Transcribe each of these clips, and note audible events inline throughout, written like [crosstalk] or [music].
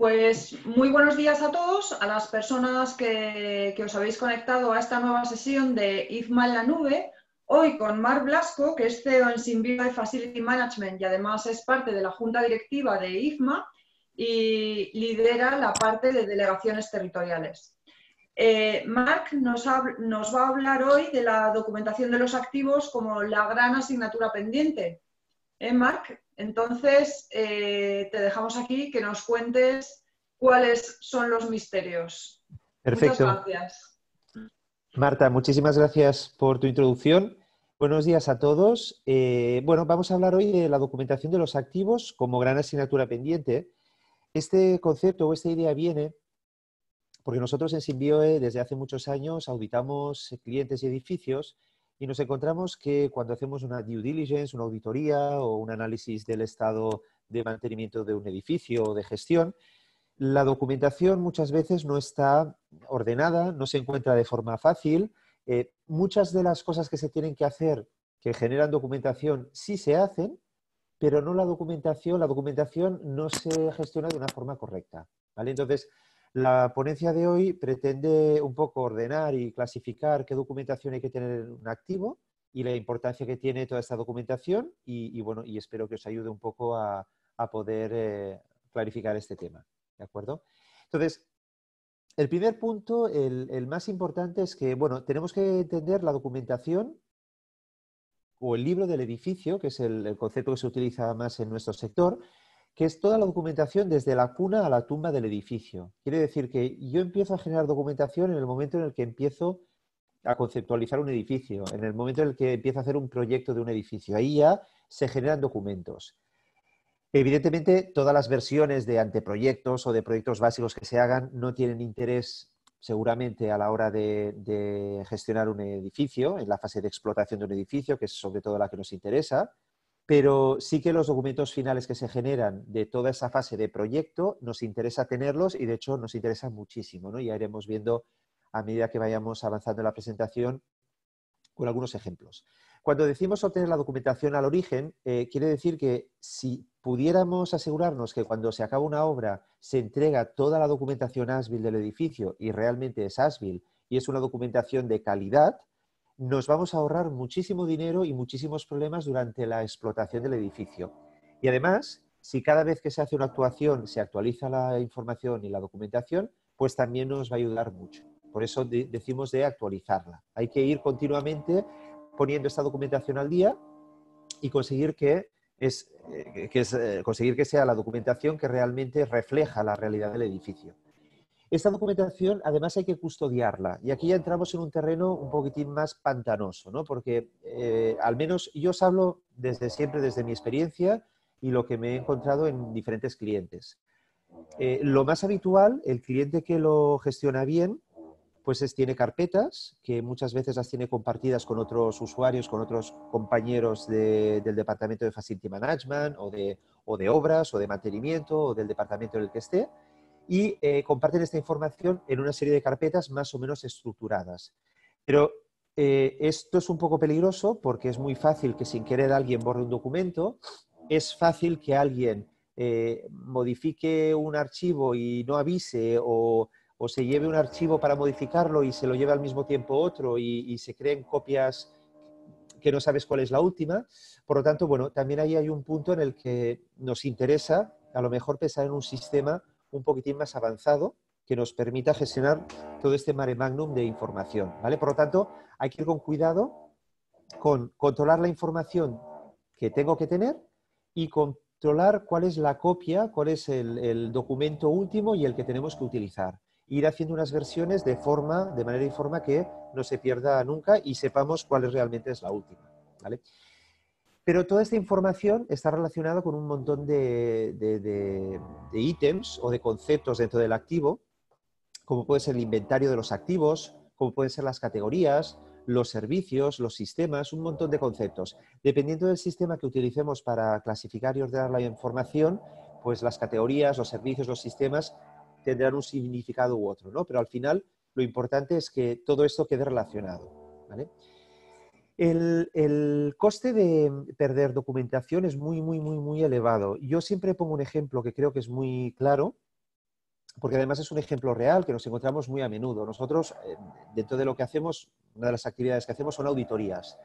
Pues muy buenos días a todos, a las personas que, os habéis conectado a esta nueva sesión de IFMA en la nube, hoy con Marc Blasco, que es CEO en Symbio de Facility Management y además es parte de la junta directiva de IFMA y lidera la parte de delegaciones territoriales. Eh, Marc nos, nos va a hablar hoy de la documentación de los activos como la gran asignatura pendiente. ¿Eh, Marc? Entonces, eh, te dejamos aquí que nos cuentes cuáles son los misterios. Perfecto. gracias. Marta, muchísimas gracias por tu introducción. Buenos días a todos. Eh, bueno, vamos a hablar hoy de la documentación de los activos como gran asignatura pendiente. Este concepto o esta idea viene porque nosotros en Simbioe desde hace muchos años auditamos clientes y edificios y nos encontramos que cuando hacemos una due diligence, una auditoría o un análisis del estado de mantenimiento de un edificio o de gestión, la documentación muchas veces no está ordenada, no se encuentra de forma fácil. Eh, muchas de las cosas que se tienen que hacer que generan documentación sí se hacen, pero no la documentación, la documentación no se gestiona de una forma correcta. ¿vale? Entonces, la ponencia de hoy pretende un poco ordenar y clasificar qué documentación hay que tener en un activo y la importancia que tiene toda esta documentación y, bueno, y espero que os ayude un poco a, poder eh, clarificar este tema. ¿De acuerdo? Entonces, el primer punto, el, más importante, es que bueno, tenemos que entender la documentación o el libro del edificio, que es el concepto que se utiliza más en nuestro sector, que es toda la documentación desde la cuna a la tumba del edificio. Quiere decir que yo empiezo a generar documentación en el momento en el que empiezo a conceptualizar un edificio, en el momento en el que empiezo a hacer un proyecto de un edificio. Ahí ya se generan documentos. Evidentemente, todas las versiones de anteproyectos o de proyectos básicos que se hagan no tienen interés seguramente a la hora de, de gestionar un edificio, en la fase de explotación de un edificio, que es sobre todo la que nos interesa, pero sí que los documentos finales que se generan de toda esa fase de proyecto nos interesa tenerlos y de hecho nos interesa muchísimo, ¿no? Ya iremos viendo a medida que vayamos avanzando en la presentación con algunos ejemplos. Cuando decimos obtener la documentación al origen, eh, quiere decir que si pudiéramos asegurarnos que cuando se acaba una obra se entrega toda la documentación ASBIL del edificio y realmente es ASBIL y es una documentación de calidad, nos vamos a ahorrar muchísimo dinero y muchísimos problemas durante la explotación del edificio. Y además, si cada vez que se hace una actuación se actualiza la información y la documentación, pues también nos va a ayudar mucho. Por eso decimos de actualizarla. Hay que ir continuamente poniendo esta documentación al día y conseguir que, eh, eh, conseguir que sea la documentación que realmente refleja la realidad del edificio. Esta documentación, además, hay que custodiarla. Y aquí ya entramos en un terreno un poquitín más pantanoso, ¿no? Porque eh, al menos yo os hablo desde siempre, desde mi experiencia y lo que me he encontrado en diferentes clientes. Eh, lo más habitual, el cliente que lo gestiona bien, pues es, tiene carpetas que muchas veces las tiene compartidas con otros usuarios, con otros compañeros del departamento de Facility Management o de, o de obras o de mantenimiento o del departamento en el que esté y eh, comparten esta información en una serie de carpetas más o menos estructuradas. Pero eh, esto es un poco peligroso porque es muy fácil que sin querer alguien borre un documento, es fácil que alguien eh, modifique un archivo y no avise o, se lleve un archivo para modificarlo y se lo lleve al mismo tiempo otro y, y se creen copias que no sabes cuál es la última. Por lo tanto, bueno, también ahí hay un punto en el que nos interesa a lo mejor pensar en un sistema un poquitín más avanzado que nos permita gestionar todo este mare magnum de información. ¿vale? Por lo tanto, hay que ir con cuidado con controlar la información que tengo que tener y controlar cuál es la copia, cuál es el, documento último y el que tenemos que utilizar. Ir haciendo unas versiones de forma, de manera y forma que no se pierda nunca y sepamos cuál realmente es la última. ¿vale? Pero toda esta información está relacionada con un montón de, ítems o de conceptos dentro del activo, como puede ser el inventario de los activos, como pueden ser las categorías, los servicios, los sistemas, un montón de conceptos. Dependiendo del sistema que utilicemos para clasificar y ordenar la información, pues las categorías, los servicios, los sistemas tendrán un significado u otro, ¿no? Pero al final lo importante es que todo esto quede relacionado, ¿vale? El, coste de perder documentación es muy, muy, muy, muy elevado. Yo siempre pongo un ejemplo que creo que es muy claro, porque además es un ejemplo real que nos encontramos muy a menudo. Nosotros, eh, dentro de lo que hacemos, una de las actividades que hacemos son auditorías.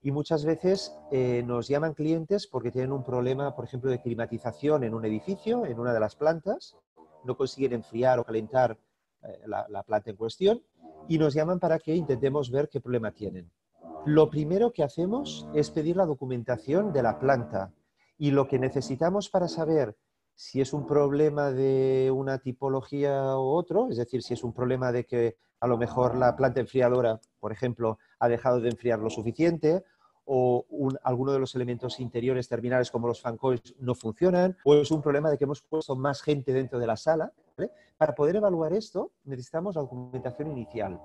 Y muchas veces eh, nos llaman clientes porque tienen un problema, por ejemplo, de climatización en un edificio, en una de las plantas, no consiguen enfriar o calentar eh, la planta en cuestión y nos llaman para que intentemos ver qué problema tienen. Lo primero que hacemos es pedir la documentación de la planta y lo que necesitamos para saber si es un problema de una tipología u otro, es decir, si es un problema de que a lo mejor la planta enfriadora, por ejemplo, ha dejado de enfriar lo suficiente o alguno de los elementos interiores terminales como los fan no funcionan, o es un problema de que hemos puesto más gente dentro de la sala. Para poder evaluar esto necesitamos la documentación inicial.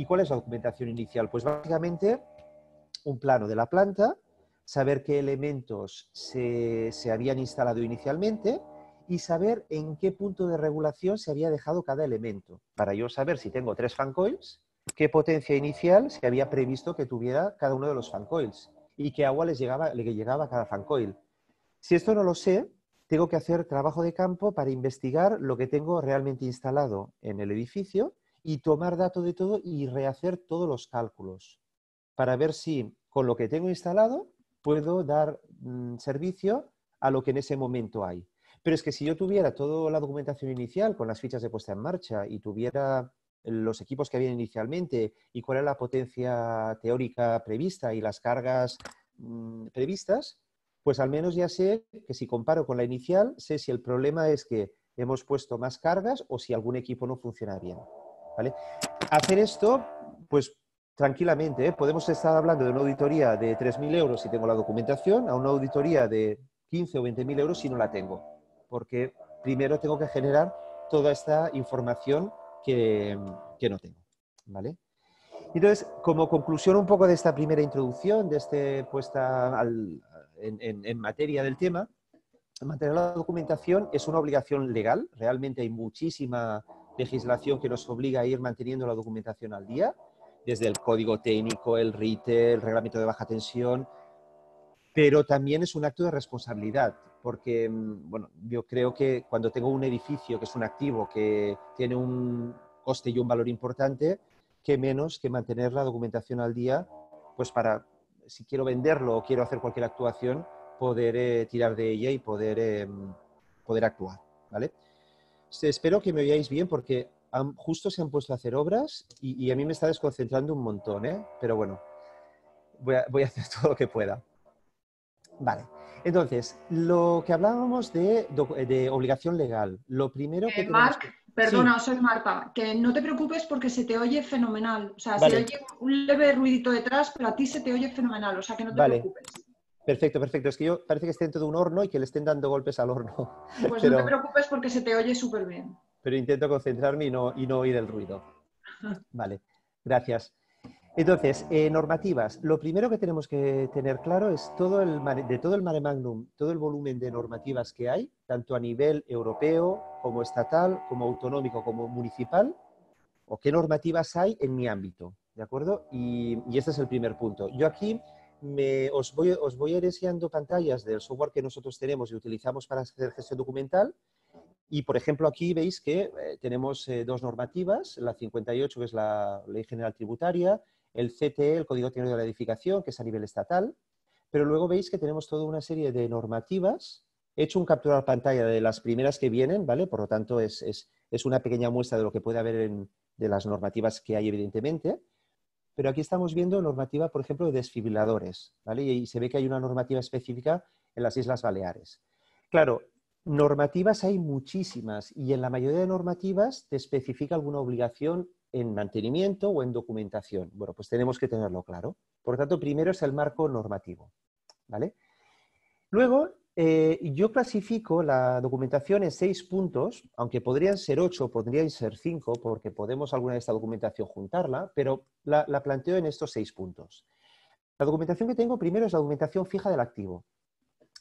¿Y cuál es la documentación inicial? Pues básicamente un plano de la planta, saber qué elementos se, habían instalado inicialmente y saber en qué punto de regulación se había dejado cada elemento. Para yo saber si tengo tres fan coils, qué potencia inicial se había previsto que tuviera cada uno de los fan coils y qué agua les llegaba, le llegaba a cada fan coil. Si esto no lo sé, tengo que hacer trabajo de campo para investigar lo que tengo realmente instalado en el edificio y tomar datos de todo y rehacer todos los cálculos para ver si con lo que tengo instalado puedo dar mm, servicio a lo que en ese momento hay. Pero es que si yo tuviera toda la documentación inicial con las fichas de puesta en marcha y tuviera los equipos que había inicialmente y cuál era la potencia teórica prevista y las cargas mm, previstas, pues al menos ya sé que si comparo con la inicial, sé si el problema es que hemos puesto más cargas o si algún equipo no funciona bien. Hacer esto, pues tranquilamente, ¿eh? podemos estar hablando de una auditoría de 3.000 euros si tengo la documentación, a una auditoría de 15 o 20.000 euros si no la tengo, porque primero tengo que generar toda esta información que, no tengo, ¿vale? Entonces, como conclusión un poco de esta primera introducción, de este puesta en, en, materia del tema, mantener la documentación es una obligación legal. Realmente hay muchísima legislación que nos obliga a ir manteniendo la documentación al día, desde el código técnico, el RITE, el reglamento de baja tensión, pero también es un acto de responsabilidad, porque mm, bueno, yo creo que cuando tengo un edificio que es un activo que tiene un coste y un valor importante, que menos que mantener la documentación al día, pues para, si quiero venderlo o quiero hacer cualquier actuación, poder eh, tirar de ella y poder, em, poder actuar, ¿vale? Este, espero que me oyáis bien porque justo se han puesto a hacer obras y, a mí me está desconcentrando un montón, ¿eh? Pero bueno, voy a, hacer [laughs] todo lo que pueda. Vale. Entonces, lo que hablábamos de, obligación legal, lo primero eh, que... Marc, perdona, soy Marta, que no te preocupes porque se te oye fenomenal. O sea, se oye un leve ruidito detrás, pero a ti se te oye fenomenal, o sea que no te preocupes. Perfecto, perfecto. Es que yo parece que esté dentro de un horno y que le estén dando golpes al horno. Pues no [laughs] te preocupes porque se te oye súper bien. Pero intento concentrarme y no, y oír el ruido. [laughs] Vale, gracias. Entonces, eh, normativas. Lo primero que tenemos que tener claro es todo el de todo el mare magnum, todo el volumen de normativas que hay, tanto a nivel europeo como estatal, como autonómico, como municipal, o qué normativas hay en mi ámbito. ¿De acuerdo? y este es el primer punto. Yo aquí os, voy, a ir enseñando pantallas del software que nosotros tenemos y utilizamos para hacer gestión documental. Y, por ejemplo, aquí veis que eh, tenemos eh, dos normativas, la 58, que es la Ley General Tributaria, el CTE, el Código Técnico de la Edificación, que es a nivel estatal, pero luego veis que tenemos toda una serie de normativas. He hecho un capturar pantalla de las primeras que vienen, ¿vale? Por lo tanto, es, es, es una pequeña muestra de lo que puede haber de las normativas que hay, evidentemente pero aquí estamos viendo normativa, por ejemplo, de desfibriladores, ¿vale? Y se ve que hay una normativa específica en las Islas Baleares. Claro, normativas hay muchísimas y en la mayoría de normativas te especifica alguna obligación en mantenimiento o en documentación. Bueno, pues tenemos que tenerlo claro. Por tanto, primero es el marco normativo, ¿vale? Luego, eh, yo clasifico la documentación en seis puntos, aunque podrían ser ocho, podrían ser cinco, porque podemos alguna de esta documentación juntarla, pero la, planteo en estos seis puntos. La documentación que tengo primero es la documentación fija del activo.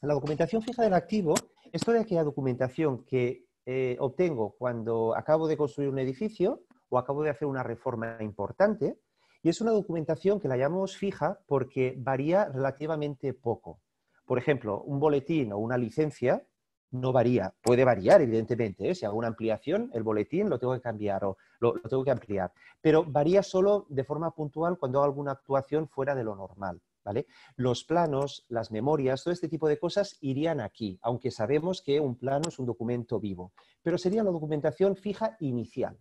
La documentación fija del activo es toda aquella documentación que eh, obtengo cuando acabo de construir un edificio o acabo de hacer una reforma importante. Y es una documentación que la llamamos fija porque varía relativamente poco por ejemplo, un boletín o una licencia no varía, puede variar evidentemente, ¿eh? si hago una ampliación, el boletín lo tengo que cambiar o lo, tengo que ampliar, pero varía solo de forma puntual cuando hago alguna actuación fuera de lo normal. ¿Vale? Los planos, las memorias, todo este tipo de cosas irían aquí, aunque sabemos que un plano es un documento vivo, pero sería la documentación fija inicial.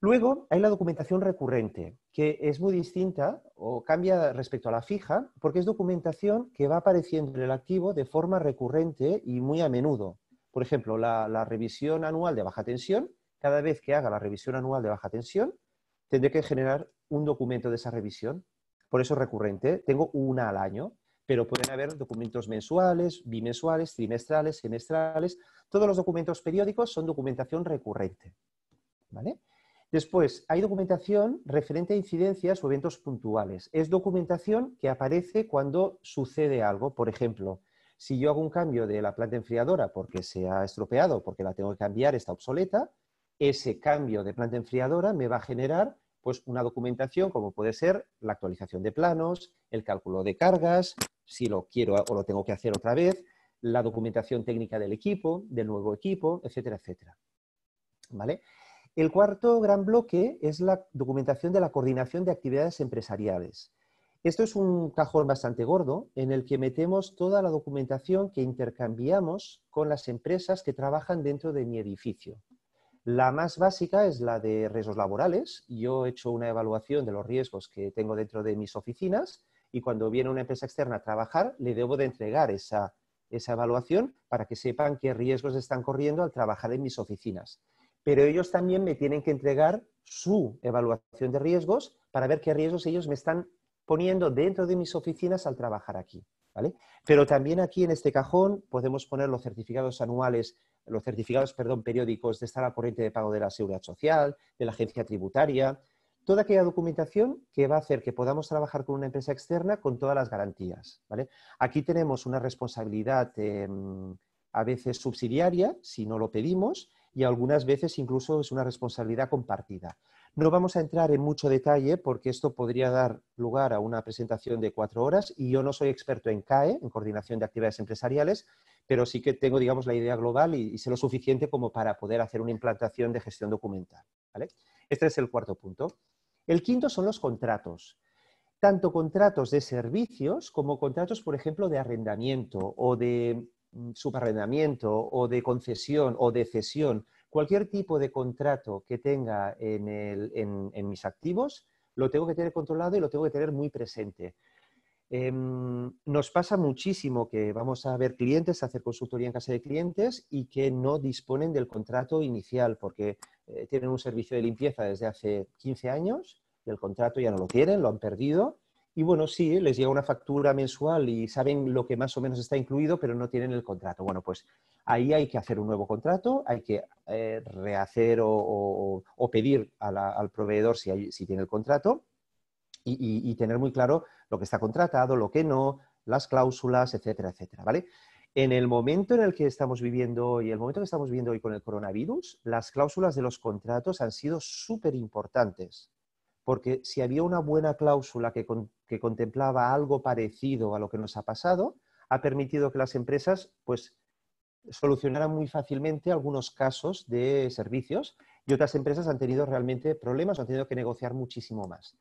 Luego hay la documentación recurrente, que es muy distinta o cambia respecto a la fija, porque es documentación que va apareciendo en el activo de forma recurrente y muy a menudo. Por ejemplo, la, revisión anual de baja tensión, cada vez que haga la revisión anual de baja tensión, tendré que generar un documento de esa revisión. Por eso es recurrente, tengo una al año, pero pueden haber documentos mensuales, bimensuales, trimestrales, semestrales. Todos los documentos periódicos son documentación recurrente. ¿Vale? Después, hay documentación referente a incidencias o eventos puntuales. Es documentación que aparece cuando sucede algo. Por ejemplo, si yo hago un cambio de la planta enfriadora porque se ha estropeado, porque la tengo que cambiar, está obsoleta, ese cambio de planta enfriadora me va a generar pues, una documentación como puede ser la actualización de planos, el cálculo de cargas, si lo quiero o lo tengo que hacer otra vez, la documentación técnica del equipo, del nuevo equipo, etcétera, etcétera. ¿Vale? El cuarto gran bloque es la documentación de la coordinación de actividades empresariales. Esto es un cajón bastante gordo en el que metemos toda la documentación que intercambiamos con las empresas que trabajan dentro de mi edificio. La más básica es la de riesgos laborales. Yo he hecho una evaluación de los riesgos que tengo dentro de mis oficinas y cuando viene una empresa externa a trabajar le debo de entregar esa, esa evaluación para que sepan qué riesgos están corriendo al trabajar en mis oficinas pero ellos también me tienen que entregar su evaluación de riesgos para ver qué riesgos ellos me están poniendo dentro de mis oficinas al trabajar aquí. ¿vale? Pero también aquí en este cajón podemos poner los certificados anuales, los certificados, perdón, periódicos de estar al corriente de pago de la Seguridad Social, de la agencia tributaria, toda aquella documentación que va a hacer que podamos trabajar con una empresa externa con todas las garantías. ¿vale? Aquí tenemos una responsabilidad em, a veces subsidiaria, si no lo pedimos, y algunas veces incluso es una responsabilidad compartida. No vamos a entrar en mucho detalle porque esto podría dar lugar a una presentación de cuatro horas y yo no soy experto en CAE, en coordinación de actividades empresariales, pero sí que tengo, digamos, la idea global y, sé lo suficiente como para poder hacer una implantación de gestión documental. ¿vale? Este es el cuarto punto. El quinto son los contratos. Tanto contratos de servicios como contratos, por ejemplo, de arrendamiento o de Mm, subarrendamiento o de concesión o de cesión, cualquier tipo de contrato que tenga en, mis activos, lo tengo que tener controlado y lo tengo que tener muy presente. Em, nos pasa muchísimo que vamos a ver clientes, a hacer consultoría en casa de clientes y que no disponen del contrato inicial porque eh, tienen un servicio de limpieza desde hace 15 años y el contrato ya no lo tienen, lo han perdido y bueno, sí, eh, les llega una factura mensual y saben lo que más o menos está incluido, pero no tienen el contrato. Bueno, pues ahí hay que hacer un nuevo contrato, hay que eh, rehacer o, pedir al proveedor si, si, tiene el contrato y, tener muy claro lo que está contratado, lo que no, las cláusulas, etcétera, etcétera, ¿vale? En el momento en el que estamos viviendo hoy, el momento que estamos viviendo hoy con el coronavirus, las cláusulas de los contratos han sido súper importantes, porque si había una buena cláusula que, que contemplaba algo parecido a lo que nos ha pasado, ha permitido que las empresas pues, solucionaran muy fácilmente algunos casos de servicios y otras empresas han tenido realmente problemas, han tenido que negociar muchísimo más.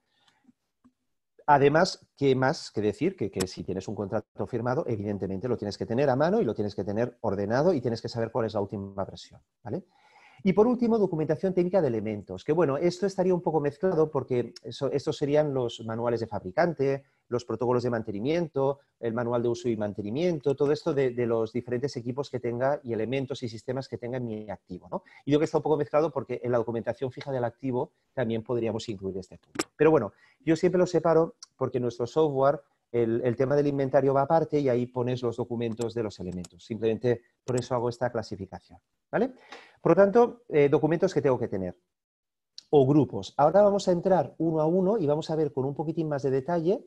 Además, ¿qué más que decir? Que, que, si tienes un contrato firmado, evidentemente lo tienes que tener a mano y lo tienes que tener ordenado y tienes que saber cuál es la última versión. ¿vale? Y por último, documentación técnica de elementos, que bueno, esto estaría un poco mezclado porque estos serían los manuales de fabricante, los protocolos de mantenimiento, el manual de uso y mantenimiento, todo esto de, los diferentes equipos que tenga y elementos y sistemas que tenga en mi activo. ¿no? Y yo que está un poco mezclado porque en la documentación fija del activo también podríamos incluir este punto. Pero bueno, yo siempre lo separo porque nuestro software el, tema del inventario va aparte y ahí pones los documentos de los elementos. Simplemente por eso hago esta clasificación. ¿vale? Por lo tanto, eh, documentos que tengo que tener o grupos. Ahora vamos a entrar uno a uno y vamos a ver con un poquitín más de detalle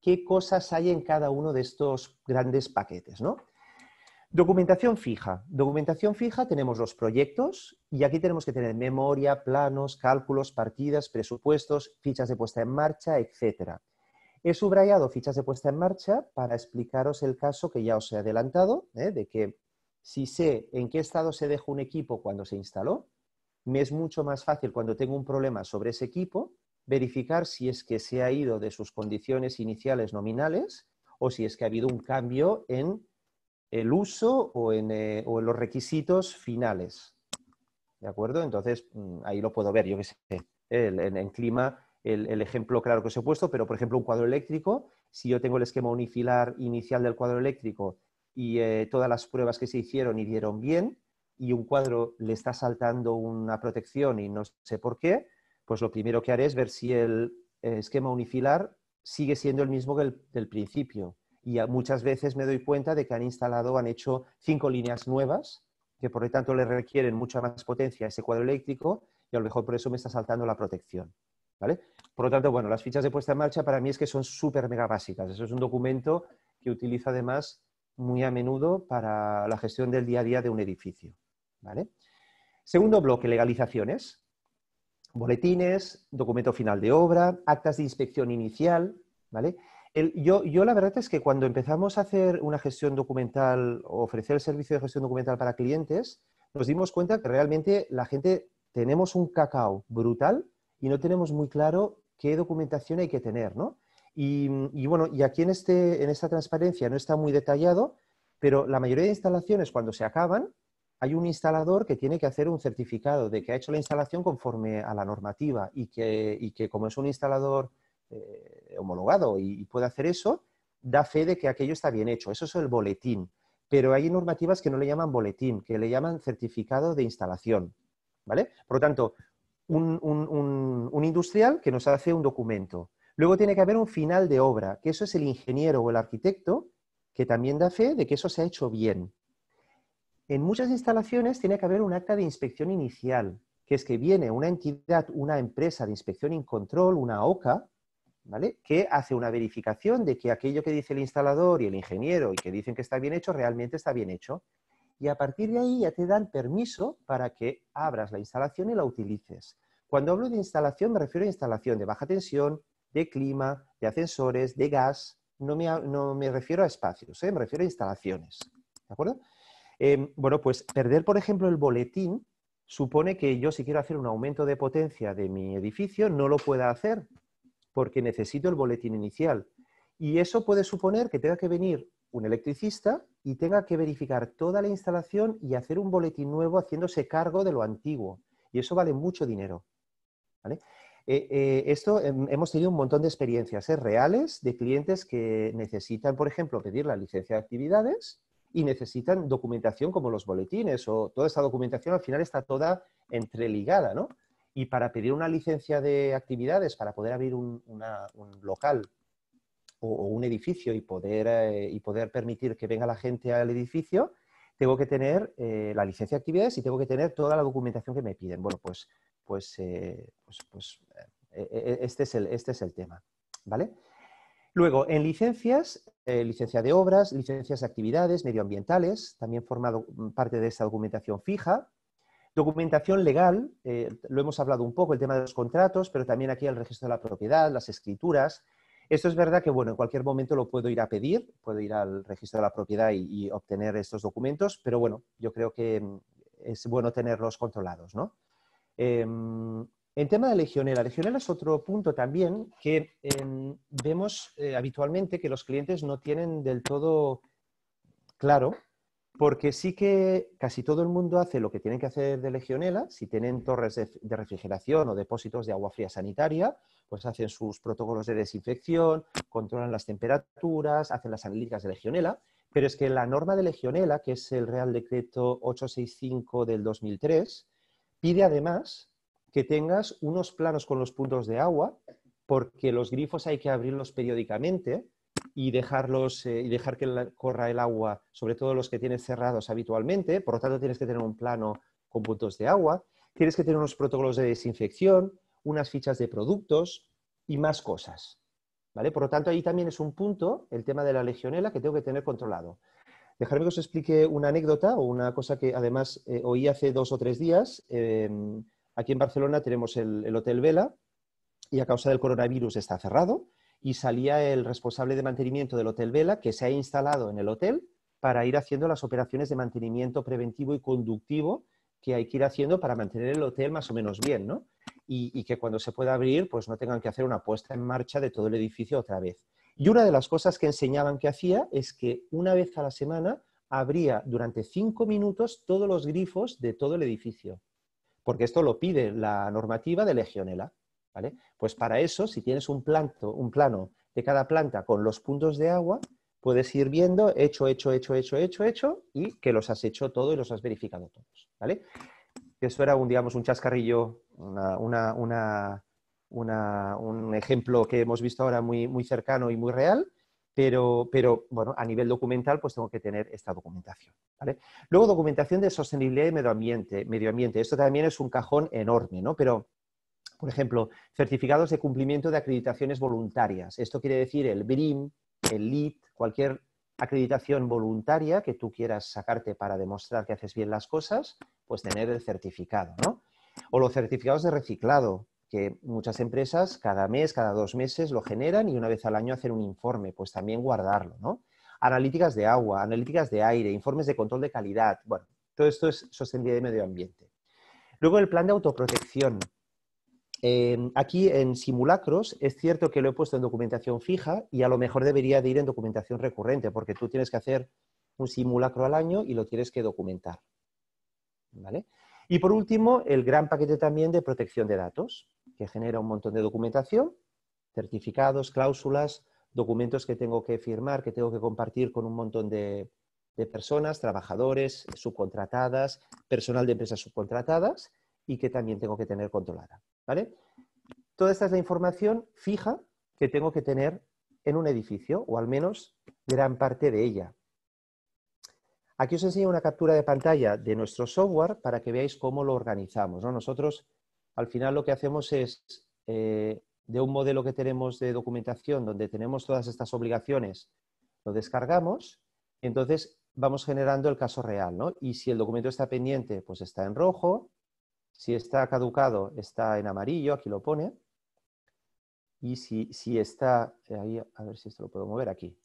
qué cosas hay en cada uno de estos grandes paquetes. ¿no? Documentación fija. Documentación fija tenemos los proyectos y aquí tenemos que tener memoria, planos, cálculos, partidas, presupuestos, fichas de puesta en marcha, etcétera. He subrayado fichas de puesta en marcha para explicaros el caso que ya os he adelantado, ¿eh? de que si sé en qué estado se dejó un equipo cuando se instaló, me es mucho más fácil cuando tengo un problema sobre ese equipo verificar si es que se ha ido de sus condiciones iniciales nominales o si es que ha habido un cambio en el uso o en, eh, los requisitos finales. ¿De acuerdo? Entonces, mm, ahí lo puedo ver, yo qué sé, en clima el, ejemplo claro que os he puesto, pero por ejemplo un cuadro eléctrico, si yo tengo el esquema unifilar inicial del cuadro eléctrico y eh, todas las pruebas que se hicieron y dieron bien, y un cuadro le está saltando una protección y no sé por qué, pues lo primero que haré es ver si el eh, esquema unifilar sigue siendo el mismo que el del principio. Y muchas veces me doy cuenta de que han instalado, han hecho cinco líneas nuevas, que por lo tanto le requieren mucha más potencia a ese cuadro eléctrico, y a lo mejor por eso me está saltando la protección. Por lo tanto, bueno, las fichas de puesta en marcha para mí es que son súper mega básicas. Eso es un documento que utilizo además muy a menudo para la gestión del día a día de un edificio, Segundo bloque, legalizaciones. Boletines, documento final de obra, actas de inspección inicial, ¿vale? yo, yo, la verdad es que cuando empezamos a hacer una gestión documental o ofrecer el servicio de gestión documental para clientes, nos dimos cuenta que realmente la gente tenemos un cacao brutal y no tenemos muy claro qué documentación hay que tener, ¿no? Y, bueno, y aquí en, este, en esta transparencia no está muy detallado, pero la mayoría de instalaciones cuando se acaban, hay un instalador que tiene que hacer un certificado de que ha hecho la instalación conforme a la normativa y que, que como es un instalador eh, homologado y, puede hacer eso, da fe de que aquello está bien hecho. Eso es el boletín. Pero hay normativas que no le llaman boletín, que le llaman certificado de instalación. ¿Vale? Por lo tanto, un, industrial que nos hace un documento. Luego tiene que haber un final de obra, que eso es el ingeniero o el arquitecto que también da fe de que eso se ha hecho bien. En muchas instalaciones tiene que haber un acta de inspección inicial, que es que viene una entidad, una empresa de inspección y control, una OCA, ¿vale? que hace una verificación de que aquello que dice el instalador y el ingeniero y que dicen que está bien hecho, realmente está bien hecho. Y a partir de ahí ya te dan permiso para que abras la instalación y la utilices. Cuando hablo de instalación me refiero a instalación de baja tensión, de clima, de ascensores, de gas. No me, refiero a espacios, ¿eh? me refiero a instalaciones. ¿De acuerdo? Em, bueno, pues perder, por ejemplo, el boletín supone que yo si quiero hacer un aumento de potencia de mi edificio no lo pueda hacer porque necesito el boletín inicial. Y eso puede suponer que tenga que venir un electricista y tenga que verificar toda la instalación y hacer un boletín nuevo haciéndose cargo de lo antiguo. Y eso vale mucho dinero. ¿vale? Eh, eh, esto em, hemos tenido un montón de experiencias ¿eh? reales de clientes que necesitan, por ejemplo, pedir la licencia de actividades y necesitan documentación como los boletines o toda esta documentación al final está toda entreligada, ¿no? Y para pedir una licencia de actividades, para poder abrir un, local o, un edificio y poder, y poder permitir que venga la gente al edificio, tengo que tener la licencia de actividades y tengo que tener toda la documentación que me piden. Bueno, pues pues, eh, pues, pues eh, eh, este, es el, este es el tema. ¿Vale? Luego, en licencias, licencia de obras, licencias de actividades medioambientales, también formado mm, parte de esta documentación fija. Documentación legal, lo hemos hablado un poco, el tema de los contratos, pero también aquí el registro de la propiedad, las escrituras. Esto es verdad que, bueno, en cualquier momento lo puedo ir a pedir, puedo ir al registro de la propiedad y, y obtener estos documentos, pero bueno, yo creo que mm, es bueno tenerlos controlados, ¿no? Em, en tema de legionela, legionela es otro punto también que em, vemos eh, habitualmente que los clientes no tienen del todo claro, porque sí que casi todo el mundo hace lo que tienen que hacer de legionela, si tienen torres de, de refrigeración o depósitos de agua fría sanitaria, pues hacen sus protocolos de desinfección, controlan las temperaturas, hacen las analíticas de legionela, pero es que la norma de legionela, que es el Real Decreto 865 del 2003, Pide además que tengas unos planos con los puntos de agua, porque los grifos hay que abrirlos periódicamente y, dejarlos, eh, y dejar que corra el agua, sobre todo los que tienes cerrados habitualmente. Por lo tanto, tienes que tener un plano con puntos de agua. Tienes que tener unos protocolos de desinfección, unas fichas de productos y más cosas. ¿Vale? Por lo tanto, ahí también es un punto, el tema de la legionela, que tengo que tener controlado. Dejarme que os explique una anécdota o una cosa que además eh, oí hace dos o tres días. Em, aquí en Barcelona tenemos el, Hotel Vela y a causa del coronavirus está cerrado y salía el responsable de mantenimiento del Hotel Vela que se ha instalado en el hotel para ir haciendo las operaciones de mantenimiento preventivo y conductivo que hay que ir haciendo para mantener el hotel más o menos bien, ¿no? Y, y que cuando se pueda abrir, pues no tengan que hacer una puesta en marcha de todo el edificio otra vez. Y una de las cosas que enseñaban que hacía es que una vez a la semana abría durante cinco minutos todos los grifos de todo el edificio, porque esto lo pide la normativa de Legionela. ¿vale? Pues para eso, si tienes un, plano de cada planta con los puntos de agua, puedes ir viendo hecho, hecho, hecho, hecho, hecho, hecho, y que los has hecho todo y los has verificado todos. ¿vale? Eso era un, digamos, un chascarrillo, una, una un ejemplo que hemos visto ahora muy, muy cercano y muy real, pero, pero, bueno, a nivel documental pues tengo que tener esta documentación. ¿vale? Luego, documentación de sostenibilidad y medio ambiente, medio ambiente. Esto también es un cajón enorme, ¿no? Pero, por ejemplo, certificados de cumplimiento de acreditaciones voluntarias. Esto quiere decir el BRIM, el LID, cualquier acreditación voluntaria que tú quieras sacarte para demostrar que haces bien las cosas, pues tener el certificado, ¿no? O los certificados de reciclado, que muchas empresas cada mes, cada dos meses lo generan y una vez al año hacen un informe, pues también guardarlo, ¿no? Analíticas de agua, analíticas de aire, informes de control de calidad, bueno, todo esto es sostenibilidad de medio ambiente. Luego el plan de autoprotección. Em, aquí en simulacros es cierto que lo he puesto en documentación fija y a lo mejor debería de ir en documentación recurrente porque tú tienes que hacer un simulacro al año y lo tienes que documentar. Y por último, el gran paquete también de protección de datos que genera un montón de documentación, certificados, cláusulas, documentos que tengo que firmar, que tengo que compartir con un montón de, personas, trabajadores, subcontratadas, personal de empresas subcontratadas y que también tengo que tener controlada. ¿vale? Toda esta es la información fija que tengo que tener en un edificio, o al menos gran parte de ella. Aquí os enseño una captura de pantalla de nuestro software para que veáis cómo lo organizamos. Nosotros al final lo que hacemos es, eh, de un modelo que tenemos de documentación, donde tenemos todas estas obligaciones, lo descargamos, entonces vamos generando el caso real, Y si el documento está pendiente, pues está en rojo, si está caducado, está en amarillo, aquí lo pone, y si, si está, eh, ahí, a ver si esto lo puedo mover aquí,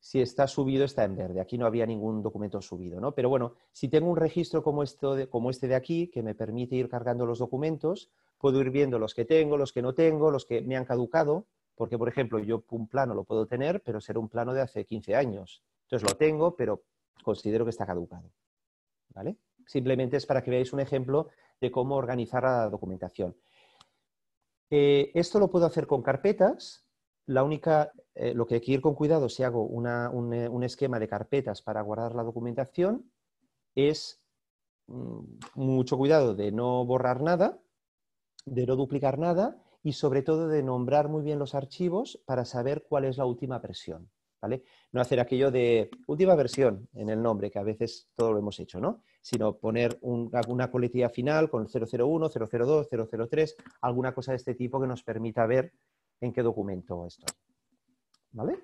si está subido, está en verde. Aquí no había ningún documento subido, ¿no? Pero bueno, si tengo un registro como, este de aquí, que me permite ir cargando los documentos, puedo ir viendo los que tengo, los que no tengo, los que me han caducado, porque, por ejemplo, yo un plano lo puedo tener, pero será un plano de hace 15 años. Entonces lo tengo, pero considero que está caducado. ¿Vale? Simplemente es para que veáis un ejemplo de cómo organizar la documentación. Eh, esto lo puedo hacer con carpetas, eh, lo que hay que ir con cuidado si hago eh, un, esquema de carpetas para guardar la documentación es mm, mucho cuidado de no borrar nada, de no duplicar nada y sobre todo de nombrar muy bien los archivos para saber cuál es la última versión. ¿vale? No hacer aquello de última versión en el nombre, que a veces todo lo hemos hecho, ¿no? Sino poner alguna una coletilla final con 001, 002, 003, alguna cosa de este tipo que nos permita ver en qué documento esto? ¿Vale?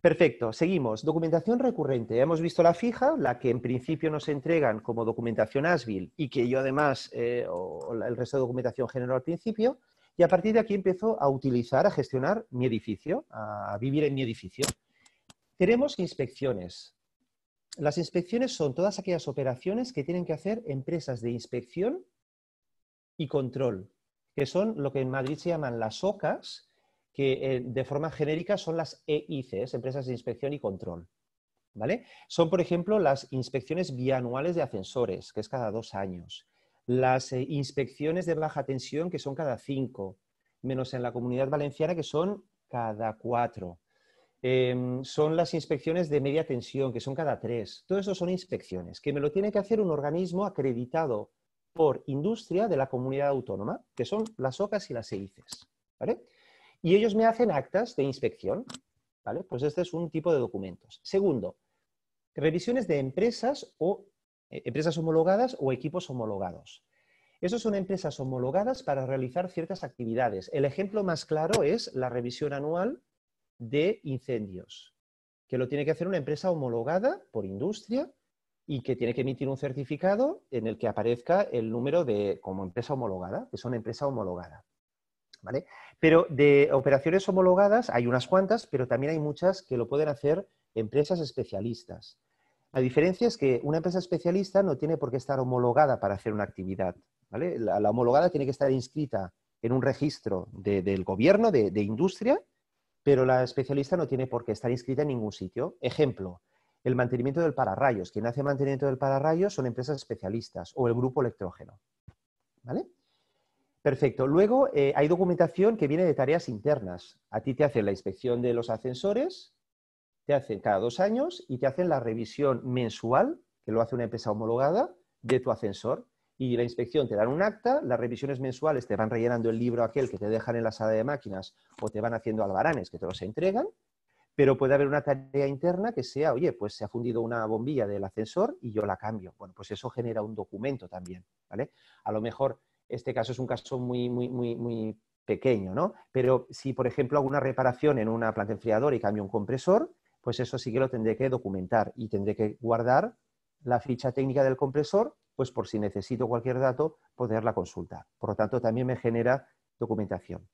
Perfecto, seguimos. Documentación recurrente. hemos visto la fija, la que en principio nos entregan como documentación ASBIL y que yo además, eh, el resto de documentación genero al principio, y a partir de aquí empiezo a utilizar, a gestionar mi edificio, a vivir en mi edificio. Tenemos inspecciones. Las inspecciones son todas aquellas operaciones que tienen que hacer empresas de inspección y control que son lo que en Madrid se llaman las OCAS, que eh, de forma genérica son las EICs, Empresas de Inspección y Control. ¿Vale? Son, por ejemplo, las inspecciones bianuales de ascensores, que es cada dos años, las eh, inspecciones de baja tensión, que son cada cinco, menos en la comunidad valenciana, que son cada cuatro. Em, son las inspecciones de media tensión, que son cada tres. Todo eso son inspecciones, que me lo tiene que hacer un organismo acreditado por industria de la comunidad autónoma, que son las OCAS y las EICES. ¿vale? Y ellos me hacen actas de inspección. ¿vale? Pues este es un tipo de documentos. Segundo, revisiones de empresas o eh, empresas homologadas o equipos homologados. Esas son empresas homologadas para realizar ciertas actividades. El ejemplo más claro es la revisión anual de incendios, que lo tiene que hacer una empresa homologada por industria y que tiene que emitir un certificado en el que aparezca el número de como empresa homologada, que son una empresa homologada. ¿Vale? Pero de operaciones homologadas hay unas cuantas, pero también hay muchas que lo pueden hacer empresas especialistas. La diferencia es que una empresa especialista no tiene por qué estar homologada para hacer una actividad. ¿vale? La, homologada tiene que estar inscrita en un registro del gobierno, de industria, pero la especialista no tiene por qué estar inscrita en ningún sitio. Ejemplo, el mantenimiento del pararrayos. Quien hace mantenimiento del pararrayos son empresas especialistas o el grupo electrógeno. ¿Vale? Perfecto. Luego eh, hay documentación que viene de tareas internas. A ti te hacen la inspección de los ascensores, te hacen cada dos años y te hacen la revisión mensual, que lo hace una empresa homologada, de tu ascensor. Y la inspección te dan un acta, las revisiones mensuales te van rellenando el libro aquel que te dejan en la sala de máquinas o te van haciendo albaranes que te los entregan pero puede haber una tarea interna que sea, oye, pues se ha fundido una bombilla del ascensor y yo la cambio. Bueno, pues eso genera un documento también, ¿vale? A lo mejor este caso es un caso muy, muy, muy, muy pequeño, ¿no? Pero si, por ejemplo, hago una reparación en una planta enfriadora y cambio un compresor, pues eso sí que lo tendré que documentar y tendré que guardar la ficha técnica del compresor, pues por si necesito cualquier dato, poderla consultar. Por lo tanto, también me genera documentación.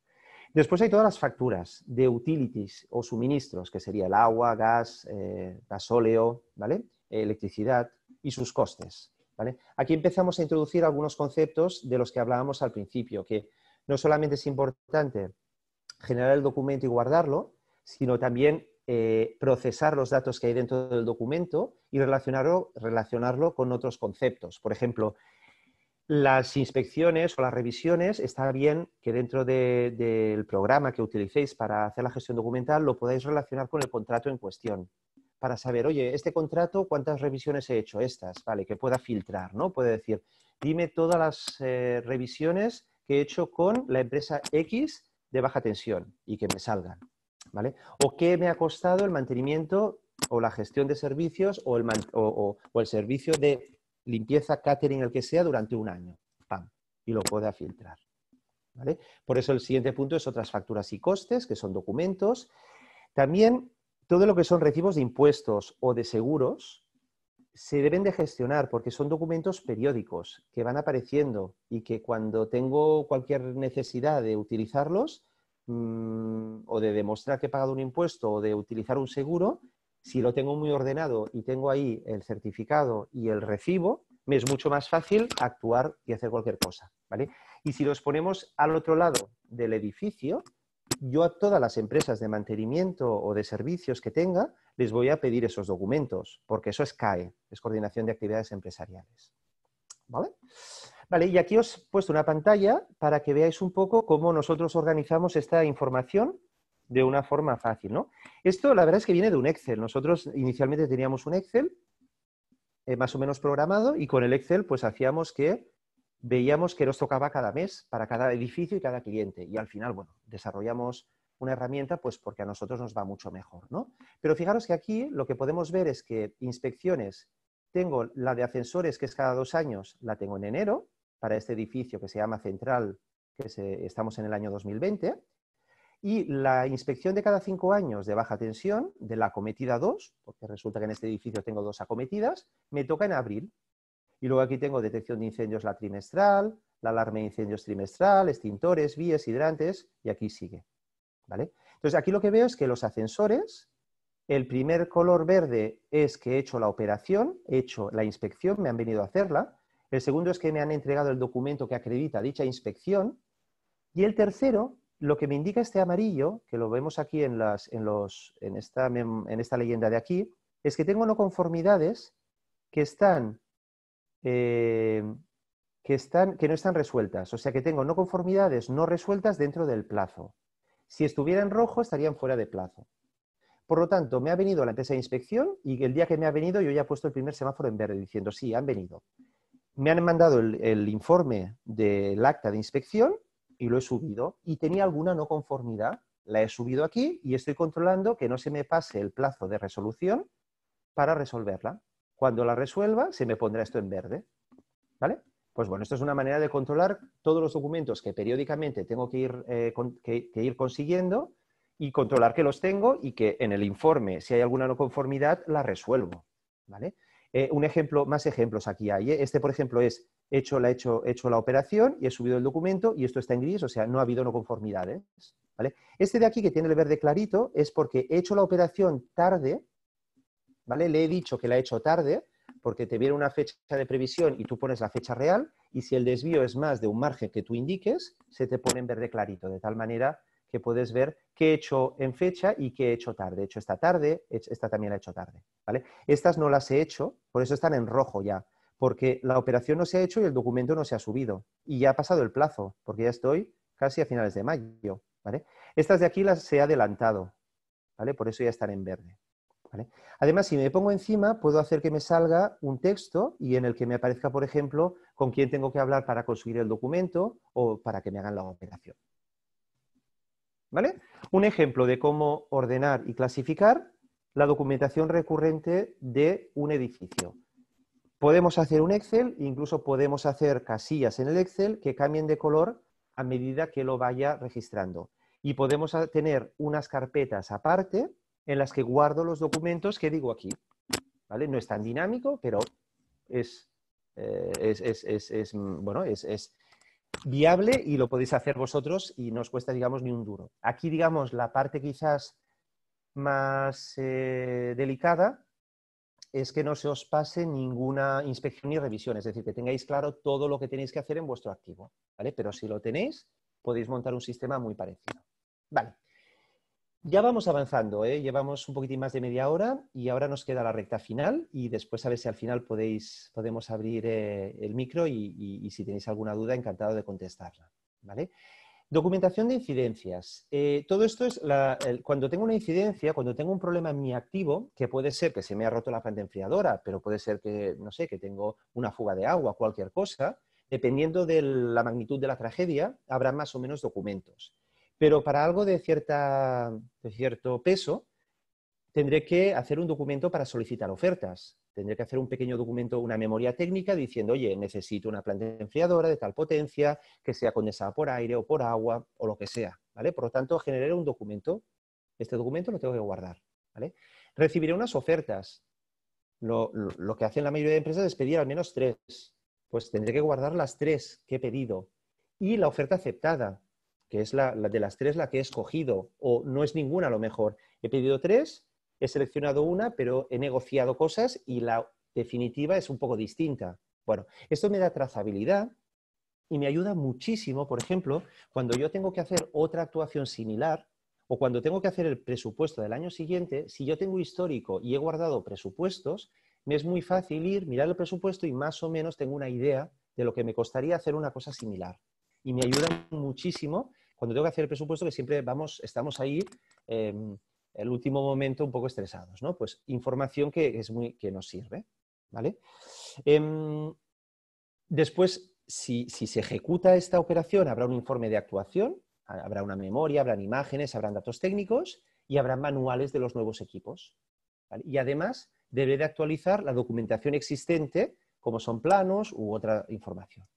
Después hay todas las facturas de utilities o suministros, que sería el agua, gas, eh, gasóleo, ¿vale? electricidad y sus costes. ¿vale? Aquí empezamos a introducir algunos conceptos de los que hablábamos al principio, que no solamente es importante generar el documento y guardarlo, sino también eh, procesar los datos que hay dentro del documento y relacionarlo, relacionarlo con otros conceptos. Por ejemplo, las inspecciones o las revisiones, está bien que dentro del programa que utilicéis para hacer la gestión documental lo podáis relacionar con el contrato en cuestión, para saber, oye, este contrato, ¿cuántas revisiones he hecho? Estas, ¿vale? Que pueda filtrar, ¿no? Puede decir, dime todas las eh, revisiones que he hecho con la empresa X de baja tensión y que me salgan, ¿vale? O qué me ha costado el mantenimiento o la gestión de servicios o el, o el servicio de limpieza, catering, el que sea, durante un año. ¡Pam! Y lo pueda filtrar. Por eso el siguiente punto es otras facturas y costes, que son documentos. También todo lo que son recibos de impuestos o de seguros se deben de gestionar porque son documentos periódicos que van apareciendo y que cuando tengo cualquier necesidad de utilizarlos mm, o de demostrar que he pagado un impuesto o de utilizar un seguro, si lo tengo muy ordenado y tengo ahí el certificado y el recibo, me es mucho más fácil actuar y hacer cualquier cosa. ¿vale? Y si los ponemos al otro lado del edificio, yo a todas las empresas de mantenimiento o de servicios que tenga, les voy a pedir esos documentos, porque eso es CAE, es Coordinación de Actividades Empresariales. ¿Vale? Vale, y aquí os he puesto una pantalla para que veáis un poco cómo nosotros organizamos esta información de una forma fácil, ¿no? Esto la verdad es que viene de un Excel. Nosotros inicialmente teníamos un Excel eh, más o menos programado y con el Excel pues hacíamos que veíamos que nos tocaba cada mes para cada edificio y cada cliente. Y al final, bueno, desarrollamos una herramienta pues porque a nosotros nos va mucho mejor, ¿no? Pero fijaros que aquí lo que podemos ver es que inspecciones, tengo la de ascensores que es cada dos años, la tengo en enero para este edificio que se llama Central, que estamos en el año 2020. Y la inspección de cada cinco años de baja tensión, de la acometida 2, porque resulta que en este edificio tengo dos acometidas, me toca en abril. Y luego aquí tengo detección de incendios la trimestral, la alarma de incendios trimestral, extintores, vías, hidrantes, y aquí sigue. ¿Vale? Entonces aquí lo que veo es que los ascensores, el primer color verde es que he hecho la operación, he hecho la inspección, me han venido a hacerla. El segundo es que me han entregado el documento que acredita dicha inspección. Y el tercero lo que me indica este amarillo, que lo vemos aquí en, las, en, esta, leyenda de aquí, es que tengo no conformidades eh, que están, que no están resueltas. O sea que tengo no conformidades no resueltas dentro del plazo. Si estuviera en rojo, estarían fuera de plazo. Por lo tanto, me ha venido la empresa de inspección y el día que me ha venido yo ya he puesto el primer semáforo en verde diciendo, sí, han venido. Me han mandado el informe del acta de inspección y lo he subido y tenía alguna no conformidad. La he subido aquí y estoy controlando que no se me pase el plazo de resolución para resolverla. Cuando la resuelva, se me pondrá esto en verde. ¿Vale? Pues bueno, esto es una manera de controlar todos los documentos que periódicamente tengo que ir, eh, que, ir consiguiendo y controlar que los tengo y que en el informe, si hay alguna no conformidad, la resuelvo. ¿Vale? Eh, un ejemplo, más ejemplos aquí hay. ¿eh? Este, por ejemplo, es he hecho, la, he hecho, hecho la operación y he subido el documento y esto está en gris, o sea, no ha habido no conformidades. ¿vale? Este de aquí que tiene el verde clarito es porque he hecho la operación tarde, ¿vale? le he dicho que la he hecho tarde porque te viene una fecha de previsión y tú pones la fecha real y si el desvío es más de un margen que tú indiques, se te pone en verde clarito, de tal manera que puedes ver qué he hecho en fecha y qué he hecho tarde. He hecho esta tarde, esta también la he hecho tarde. ¿vale? Estas no las he hecho, por eso están en rojo ya porque la operación no se ha hecho y el documento no se ha subido. Y ya ha pasado el plazo, porque ya estoy casi a finales de mayo. Estas de aquí las se ha adelantado, ¿vale? por eso ya están en verde. Además, si me pongo encima, puedo hacer que me salga un texto y en el que me aparezca, por ejemplo, con quién tengo que hablar para conseguir el documento o para que me hagan la operación. ¿Vale? Un ejemplo de cómo ordenar y clasificar la documentación recurrente de un edificio. Podemos hacer un Excel, incluso podemos hacer casillas en el Excel que cambien de color a medida que lo vaya registrando. Y podemos tener unas carpetas aparte en las que guardo los documentos que digo aquí. ¿Vale? No es tan dinámico, pero es, eh, es, mm, bueno, es, viable y lo podéis hacer vosotros y no os cuesta, digamos, ni un duro. Aquí, digamos, la parte quizás más eh, delicada es que no se os pase ninguna inspección ni revisión, es decir, que tengáis claro todo lo que tenéis que hacer en vuestro activo, ¿vale? Pero si lo tenéis, podéis montar un sistema muy parecido. Vale. Ya vamos avanzando, ¿eh? llevamos un poquitín más de media hora y ahora nos queda la recta final y después a ver si al final podéis, podemos abrir eh, el micro y, y, si tenéis alguna duda, encantado de contestarla. ¿vale? Documentación de incidencias. Eh, todo esto es cuando tengo una incidencia, cuando tengo un problema en mi activo, que puede ser que se me ha roto la planta enfriadora, pero puede ser que, no sé, que tengo una fuga de agua, cualquier cosa, dependiendo de la magnitud de la tragedia, habrá más o menos documentos. Pero para algo de cierto peso, tendré que hacer un documento para solicitar ofertas tendré que hacer un pequeño documento, una memoria técnica diciendo, oye, necesito una planta enfriadora de tal potencia, que sea condensada por aire o por agua o lo que sea, ¿vale? Por lo tanto, generaré un documento. Este documento lo tengo que guardar, ¿vale? Recibiré unas ofertas. Lo, lo, que hacen la mayoría de empresas es pedir al menos tres. Pues tendré que guardar las tres que he pedido. Y la oferta aceptada, que es la de las tres la que he escogido, o no es ninguna a lo mejor. He pedido tres, he seleccionado una, pero he negociado cosas y la definitiva es un poco distinta. Bueno, esto me da trazabilidad y me ayuda muchísimo, por ejemplo, cuando yo tengo que hacer otra actuación similar o cuando tengo que hacer el presupuesto del año siguiente, si yo tengo histórico y he guardado presupuestos, me es muy fácil ir, mirar el presupuesto y más o menos tengo una idea de lo que me costaría hacer una cosa similar. Y me ayuda muchísimo cuando tengo que hacer el presupuesto, que siempre vamos, estamos ahí em, el último momento un poco estresados, ¿no? Pues información que, es muy, que nos sirve, ¿vale? Em, después, si, se ejecuta esta operación, habrá un informe de actuación, habrá una memoria, habrán imágenes, habrán datos técnicos y habrán manuales de los nuevos equipos. Y además, debe de actualizar la documentación existente, como son planos u otra información.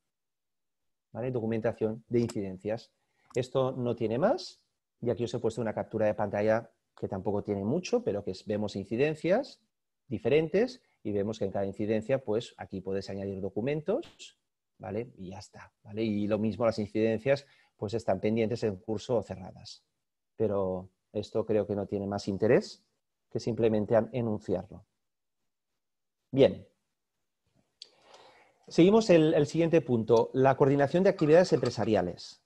¿Vale? Documentación de incidencias. Esto no tiene más y aquí os he puesto una captura de pantalla que tampoco tiene mucho, pero que vemos incidencias diferentes y vemos que en cada incidencia, pues aquí puedes añadir documentos, ¿vale? Y ya está, ¿vale? Y lo mismo las incidencias, pues están pendientes en curso o cerradas. Pero esto creo que no tiene más interés que simplemente enunciarlo. Bien. Seguimos el siguiente punto, la coordinación de actividades empresariales.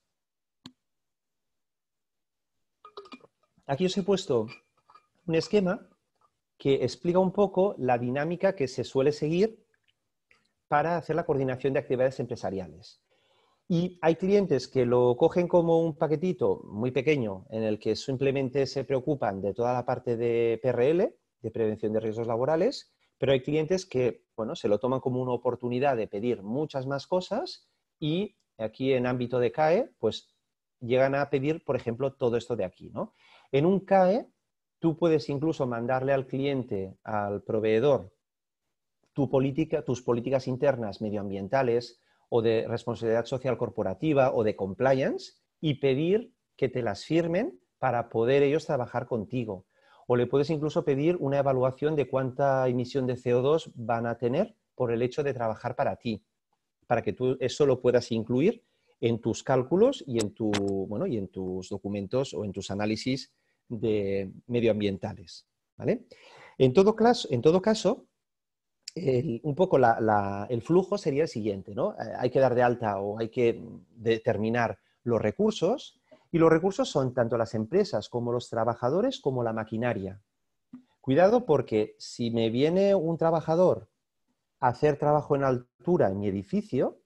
Aquí os he puesto un esquema que explica un poco la dinámica que se suele seguir para hacer la coordinación de actividades empresariales. Y hay clientes que lo cogen como un paquetito muy pequeño en el que simplemente se preocupan de toda la parte de PRL, de prevención de riesgos laborales, pero hay clientes que, bueno, se lo toman como una oportunidad de pedir muchas más cosas y aquí en ámbito de CAE, pues llegan a pedir, por ejemplo, todo esto de aquí, ¿no? En un CAE, tú puedes incluso mandarle al cliente, al proveedor, tus políticas internas medioambientales o de responsabilidad social corporativa o de compliance y pedir que te las firmen para poder ellos trabajar contigo. O le puedes incluso pedir una evaluación de cuánta emisión de CO2 van a tener por el hecho de trabajar para ti, para que tú eso lo puedas incluir en tus cálculos y en, tu, bueno, y en tus documentos o en tus análisis de medioambientales. En, todo caso, en todo caso el, un poco el flujo sería el siguiente. Eh, hay que dar de alta o hay que determinar los recursos y los recursos son tanto las empresas como los trabajadores como la maquinaria. Cuidado porque si me viene un trabajador a hacer trabajo en altura en mi edificio,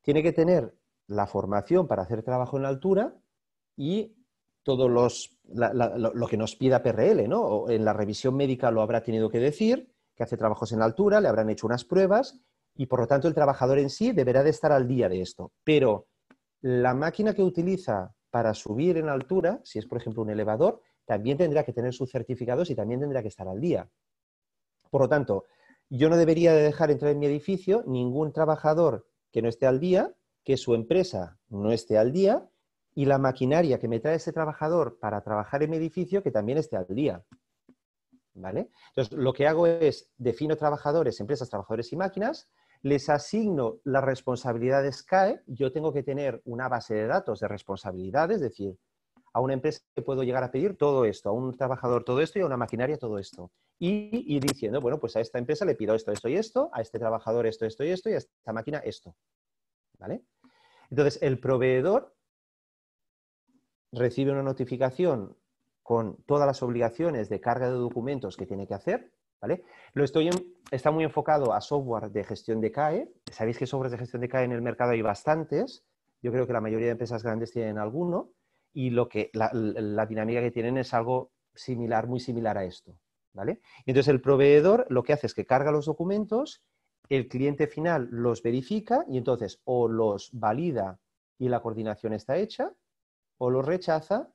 tiene que tener la formación para hacer trabajo en altura y todo los, lo que nos pida PRL, ¿no? en la revisión médica lo habrá tenido que decir, que hace trabajos en altura, le habrán hecho unas pruebas y por lo tanto el trabajador en sí deberá de estar al día de esto. Pero la máquina que utiliza para subir en altura, si es por ejemplo un elevador, también tendrá que tener sus certificados y también tendrá que estar al día. Por lo tanto, yo no debería de dejar entrar en mi edificio ningún trabajador que no esté al día que su empresa no esté al día y la maquinaria que me trae ese trabajador para trabajar en mi edificio que también esté al día. ¿Vale? Entonces, lo que hago es defino trabajadores, empresas, trabajadores y máquinas, les asigno las responsabilidades CAE, yo tengo que tener una base de datos de responsabilidades, es decir, a una empresa le puedo llegar a pedir todo esto, a un trabajador todo esto y a una maquinaria todo esto. Y, y diciendo, bueno, pues a esta empresa le pido esto, esto y esto, a este trabajador esto, esto y esto, y a esta máquina esto. ¿Vale? Entonces, el proveedor recibe una notificación con todas las obligaciones de carga de documentos que tiene que hacer, ¿vale? Lo estoy está muy enfocado a software de gestión de CAE. Sabéis que software de gestión de CAE en el mercado hay bastantes. Yo creo que la mayoría de empresas grandes tienen alguno y lo que la, dinámica que tienen es algo similar, muy similar a esto, ¿vale? Entonces el proveedor lo que hace es que carga los documentos el cliente final los verifica y entonces o los valida y la coordinación está hecha, o los rechaza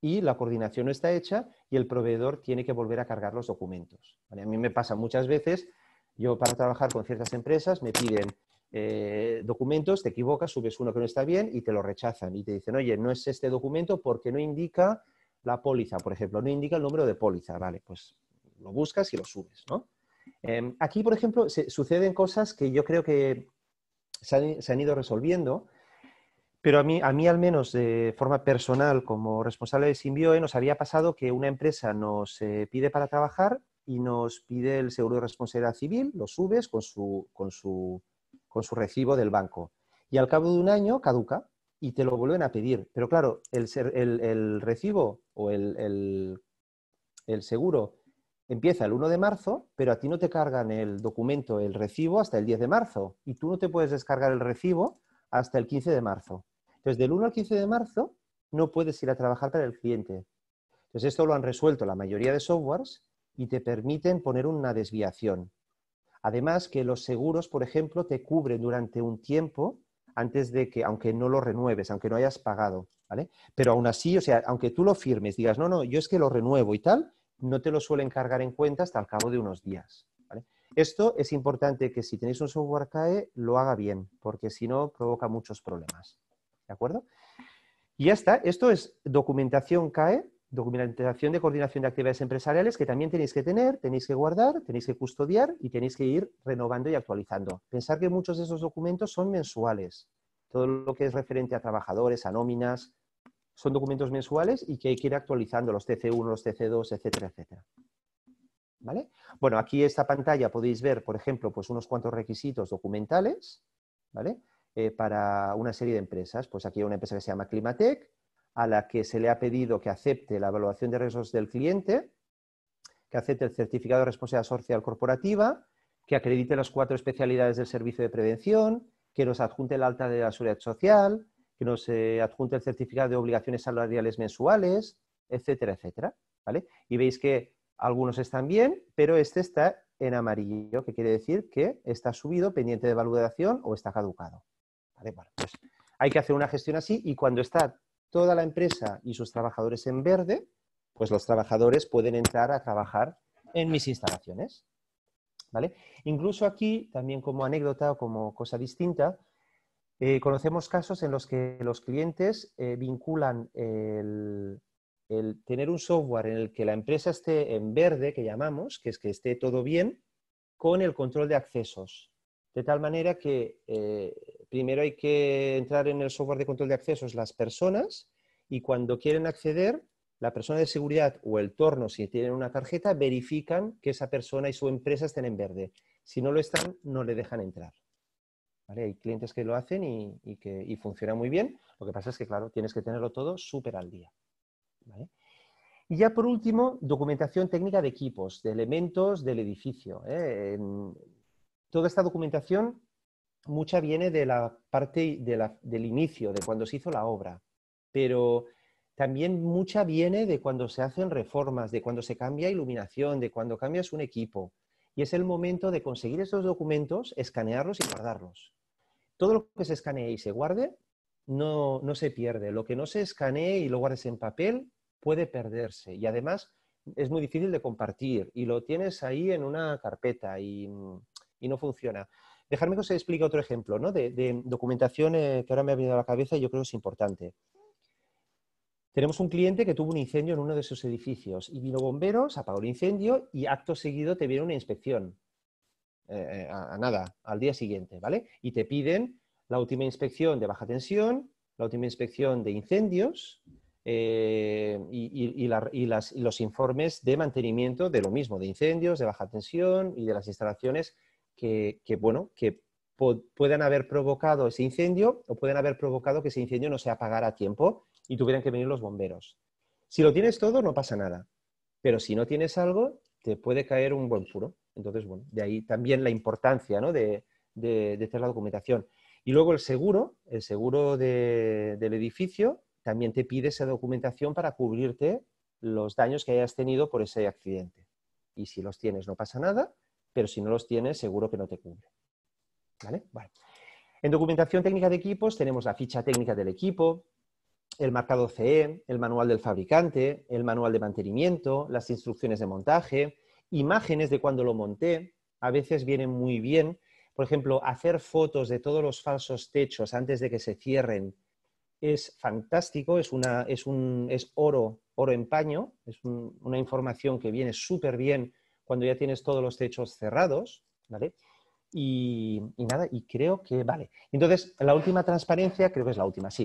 y la coordinación no está hecha y el proveedor tiene que volver a cargar los documentos. A mí me pasa muchas veces, yo para trabajar con ciertas empresas me piden eh, documentos, te equivocas, subes uno que no está bien y te lo rechazan y te dicen, oye, no es este documento porque no indica la póliza, por ejemplo, no indica el número de póliza, vale, pues lo buscas y lo subes, ¿no? Em, aquí, por ejemplo, se, suceden cosas que yo creo que se han, ido resolviendo, pero a mí, al menos de forma personal, como responsable de Simbioe, nos había pasado que una empresa nos eh, pide para trabajar y nos pide el seguro de responsabilidad civil, lo subes con su, recibo del banco. Y al cabo de un año caduca y te lo vuelven a pedir. Pero claro, el, recibo o el seguro empieza el 1 de marzo, pero a ti no te cargan el documento, el recibo, hasta el 10 de marzo. Y tú no te puedes descargar el recibo hasta el 15 de marzo. Entonces, del 1 al 15 de marzo no puedes ir a trabajar para el cliente. Entonces, esto lo han resuelto la mayoría de softwares y te permiten poner una desviación. Además, que los seguros, por ejemplo, te cubren durante un tiempo antes de que, aunque no lo renueves, aunque no hayas pagado, ¿vale? Pero aún así, o sea, aunque tú lo firmes, digas, no, no, yo es que lo renuevo y tal, no te lo suelen cargar en cuenta hasta el cabo de unos días. Esto es importante que si tenéis un software CAE lo haga bien, porque si no provoca muchos problemas. ¿De acuerdo? Y ya está, esto es documentación CAE, documentación de coordinación de actividades empresariales que también tenéis que tener, tenéis que guardar, tenéis que custodiar y tenéis que ir renovando y actualizando. Pensar que muchos de esos documentos son mensuales. Todo lo que es referente a trabajadores, a nóminas, son documentos mensuales y que hay que ir actualizando los TC1, los TC2, etcétera, etcétera. ¿Vale? Bueno, aquí en esta pantalla podéis ver, por ejemplo, pues unos cuantos requisitos documentales, eh, para una serie de empresas. Pues aquí hay una empresa que se llama Climatec, a la que se le ha pedido que acepte la evaluación de riesgos del cliente, que acepte el certificado de responsabilidad social corporativa, que acredite las cuatro especialidades del servicio de prevención, que nos adjunte el alta de la seguridad social, que nos adjunte el certificado de obligaciones salariales mensuales, etcétera, etcétera. ¿vale? Y veis que algunos están bien, pero este está en amarillo, que quiere decir que está subido, pendiente de valoración o está caducado. Pues hay que hacer una gestión así y cuando está toda la empresa y sus trabajadores en verde, pues los trabajadores pueden entrar a trabajar en mis instalaciones. ¿Vale? Incluso aquí, también como anécdota o como cosa distinta, eh, conocemos casos en los que los clientes eh, vinculan el, tener un software en el que la empresa esté en verde, que llamamos, que es que esté todo bien, con el control de accesos. De tal manera que eh, primero hay que entrar en el software de control de accesos las personas y cuando quieren acceder, la persona de seguridad o el torno, si tienen una tarjeta, verifican que esa persona y su empresa estén en verde. Si no lo están, no le dejan entrar. Hay clientes que lo hacen y, funciona muy bien. Lo que pasa es que, claro, tienes que tenerlo todo súper al día. Y ya por último, documentación técnica de equipos, de elementos del edificio. ¿eh? Toda esta documentación, mucha viene de la parte del inicio, de cuando se hizo la obra, pero también mucha viene de cuando se hacen reformas, de cuando se cambia iluminación, de cuando cambias un equipo. Y es el momento de conseguir esos documentos, escanearlos y guardarlos todo lo que se escanee y se guarde no, se pierde. Lo que no se escanee y lo guardes en papel puede perderse. Y además es muy difícil de compartir y lo tienes ahí en una carpeta y, no funciona. Dejarme que os explique otro ejemplo ¿no? de, documentación eh, que ahora me ha venido a la cabeza y yo creo que es importante. Tenemos un cliente que tuvo un incendio en uno de sus edificios y vino bomberos, apagó el incendio y acto seguido te viene una inspección. Eh, eh, a, nada, al día siguiente, ¿vale? Y te piden la última inspección de baja tensión, la última inspección de incendios eh, y, los informes de mantenimiento de lo mismo, de incendios, de baja tensión y de las instalaciones que, que bueno, que puedan haber provocado ese incendio o pueden haber provocado que ese incendio no se apagara a tiempo y tuvieran que venir los bomberos. Si lo tienes todo, no pasa nada. Pero si no tienes algo, te puede caer un buen puro. Entonces, bueno, de ahí también la importancia ¿no? de, de, la documentación. Y luego el seguro, el seguro del edificio, también te pide esa documentación para cubrirte los daños que hayas tenido por ese accidente. Y si los tienes no pasa nada, pero si no los tienes seguro que no te cubre. ¿Vale? En documentación técnica de equipos tenemos la ficha técnica del equipo, el marcado CE, el manual del fabricante, el manual de mantenimiento, las instrucciones de montaje, imágenes de cuando lo monté, a veces vienen muy bien. Por ejemplo, hacer fotos de todos los falsos techos antes de que se cierren es fantástico, es, una, es, un, es oro, oro en paño, es una información que viene súper bien cuando ya tienes todos los techos cerrados, ¿vale? y nada, y creo que vale. Entonces, la última transparencia, creo que es la última, sí,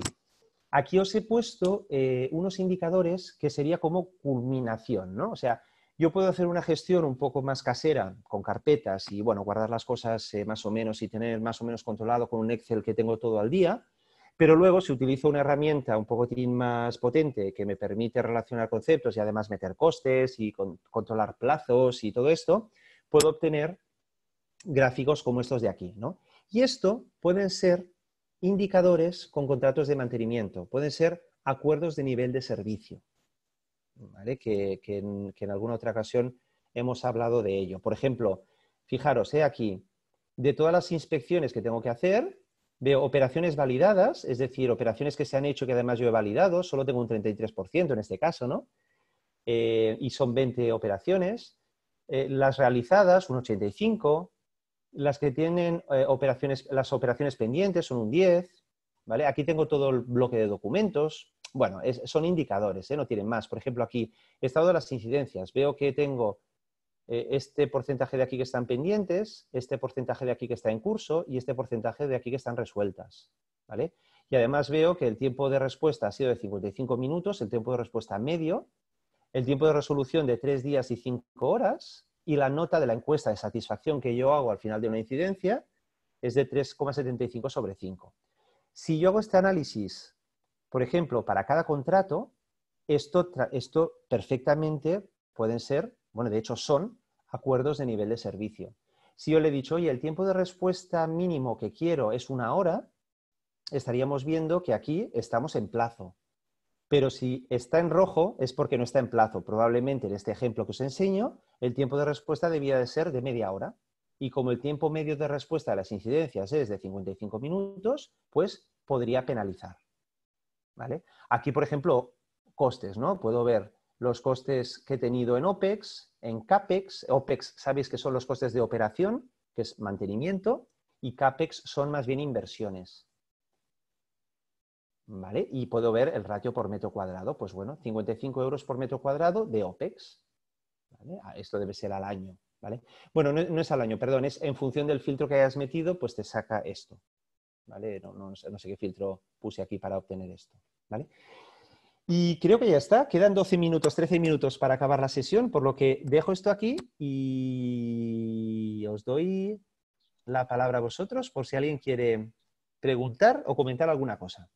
Aquí os he puesto eh, unos indicadores que sería como culminación, ¿no? O sea, yo puedo hacer una gestión un poco más casera, con carpetas y, bueno, guardar las cosas eh, más o menos y tener más o menos controlado con un Excel que tengo todo al día, pero luego si utilizo una herramienta un poco más potente que me permite relacionar conceptos y además meter costes y controlar plazos y todo esto, puedo obtener gráficos como estos de aquí, Y esto pueden ser indicadores con contratos de mantenimiento. Pueden ser acuerdos de nivel de servicio, que, en, alguna otra ocasión hemos hablado de ello. Por ejemplo, fijaros, aquí, de todas las inspecciones que tengo que hacer, veo operaciones validadas, es decir, operaciones que se han hecho que además yo he validado, solo tengo un 33% en este caso, ¿no? Eh, y son 20 operaciones. Eh, las realizadas, un 85, las que tienen eh, operaciones, las operaciones pendientes son un 10, ¿vale? Aquí tengo todo el bloque de documentos. Bueno, son indicadores, ¿eh? no tienen más. Por ejemplo, aquí, estado de las incidencias. Veo que tengo eh, este porcentaje de aquí que están pendientes, este porcentaje de aquí que está en curso y este porcentaje de aquí que están resueltas, ¿vale? Y además veo que el tiempo de respuesta ha sido de 55 minutos, el tiempo de respuesta medio, el tiempo de resolución de 3 días y 5 horas, y la nota de la encuesta de satisfacción que yo hago al final de una incidencia es de 3,75 sobre 5. Si yo hago este análisis, por ejemplo, para cada contrato, esto, perfectamente pueden ser, bueno, de hecho son acuerdos de nivel de servicio. Si yo le he dicho, oye, el tiempo de respuesta mínimo que quiero es una hora, estaríamos viendo que aquí estamos en plazo pero si está en rojo es porque no está en plazo. Probablemente en este ejemplo que os enseño, el tiempo de respuesta debía de ser de media hora. Y como el tiempo medio de respuesta a las incidencias es de 55 minutos, pues podría penalizar. ¿Vale? Aquí, por ejemplo, costes, ¿no? Puedo ver los costes que he tenido en OPEX, en CAPEX. OPEX, sabéis que son los costes de operación, que es mantenimiento, y CAPEX son más bien inversiones. Y puedo ver el ratio por metro cuadrado. Pues bueno, 55 euros por metro cuadrado de OPEX. Ah, esto debe ser al año, ¿vale? Bueno, no, es al año, perdón, es en función del filtro que hayas metido, pues te saca esto, ¿vale? No, no sé qué filtro puse aquí para obtener esto, ¿vale? Y creo que ya está. Quedan 12 minutos, 13 minutos para acabar la sesión, por lo que dejo esto aquí y os doy la palabra a vosotros por si alguien quiere preguntar o comentar alguna cosa.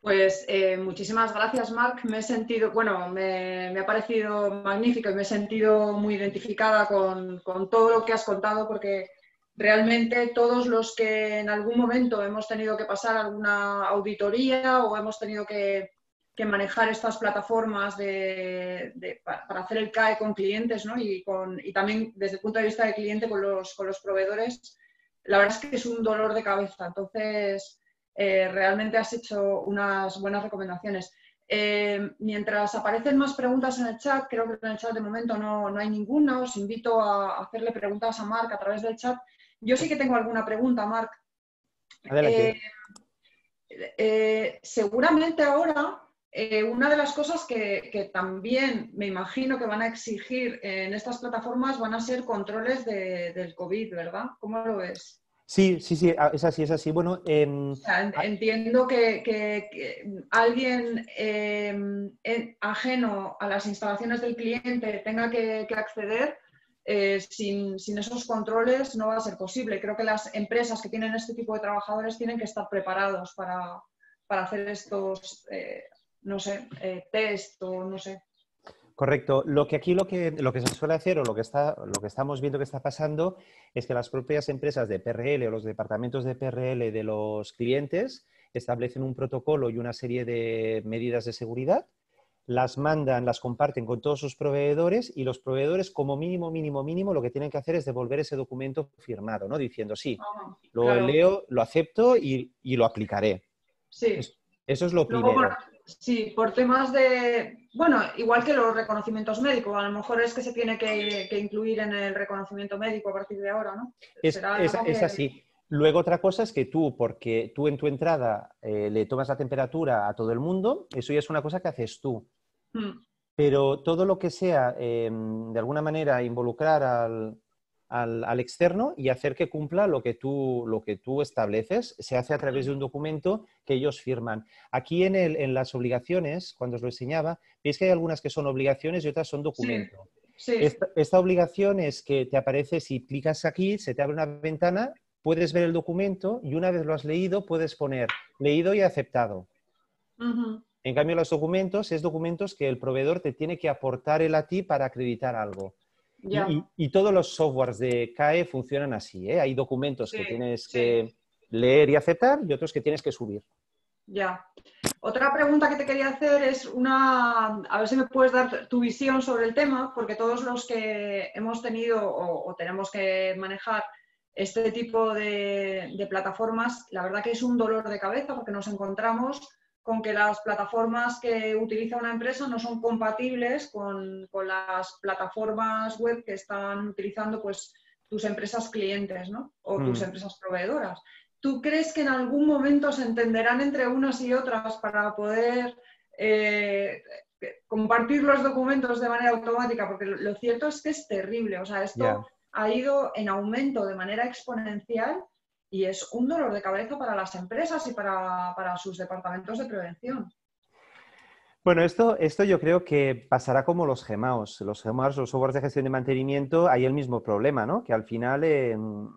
Pues eh, muchísimas gracias, Marc. Me he sentido, bueno, me, ha parecido magnífico y me he sentido muy identificada con, todo lo que has contado porque realmente todos los que en algún momento hemos tenido que pasar alguna auditoría o hemos tenido que, manejar estas plataformas para hacer el CAE con clientes ¿no? y, con, y, también desde el punto de vista del cliente con los, con los proveedores, la verdad es que es un dolor de cabeza. Entonces, eh, realmente has hecho unas buenas recomendaciones. Eh, mientras aparecen más preguntas en el chat, creo que en el chat de momento no, hay ninguna, os invito a hacerle preguntas a Marc a través del chat. Yo sí que tengo alguna pregunta, Marc. Eh, seguramente ahora una de las cosas que, también me imagino que van a exigir en estas plataformas van a ser controles del COVID, ¿verdad? ¿Cómo lo ves? Sí, sí, sí, ah, es así, es así. Bueno, em, ah, entiendo que, alguien em, ajeno a las instalaciones del cliente tenga que, acceder eh, sin, esos controles no va a ser posible. Creo que las empresas que tienen este tipo de trabajadores tienen que estar preparados para, para hacer estos, eh, no sé, eh, test o no sé, Correcto. Lo que aquí lo que, lo que se suele hacer o lo que, está, lo que estamos viendo que está pasando es que las propias empresas de PRL o los departamentos de PRL de los clientes establecen un protocolo y una serie de medidas de seguridad, las mandan, las comparten con todos sus proveedores y los proveedores como mínimo, mínimo, mínimo lo que tienen que hacer es devolver ese documento firmado, ¿no? Diciendo, sí, ah, lo leo, lo acepto y, lo aplicaré. Sí. Eso, es lo primero. sí, por temas de bueno, igual que los reconocimientos médicos, a lo mejor es que se tiene que, incluir en el reconocimiento médico a partir de ahora, ¿no? Es, es así. Luego otra cosa es que tú, porque tú en tu entrada eh, le tomas la temperatura a todo el mundo, eso ya es una cosa que haces tú. Mm. Pero todo lo que sea, em, de alguna manera, involucrar al, al, externo y hacer que cumpla lo que, tú, lo que tú estableces. Se hace a través de un documento que ellos firman. Aquí en, el, en las obligaciones, cuando os lo enseñaba, veis que hay algunas que son obligaciones y otras son documentos. esta, obligación es que te aparece, si clicas aquí, se te abre una ventana, puedes ver el documento y una vez lo has leído, puedes poner leído y aceptado. En cambio, los documentos es documentos que el proveedor te tiene que aportar él a ti para acreditar algo. Y, todos los softwares de CAE funcionan así. ¿eh? Hay documentos que tienes que leer y aceptar y otros que tienes que subir. Ya. Otra pregunta que te quería hacer es una, a ver si me puedes dar tu visión sobre el tema, porque todos los que hemos tenido o, tenemos que manejar este tipo de, plataformas, la verdad que es un dolor de cabeza porque nos encontramos con que las plataformas que utiliza una empresa no son compatibles con, las plataformas web que están utilizando pues, tus empresas clientes o tus mm. empresas proveedoras. ¿Tú crees que en algún momento se entenderán entre unas y otras para poder eh, compartir los documentos de manera automática? Porque lo cierto es que es terrible. O sea, esto ha ido en aumento de manera exponencial y es un dolor de cabeza para las empresas y para, sus departamentos de prevención. Bueno, esto, esto yo creo que pasará como los gemaos. Los gemaos, los softwares de gestión de mantenimiento, hay el mismo problema, ¿no? Que al final, em,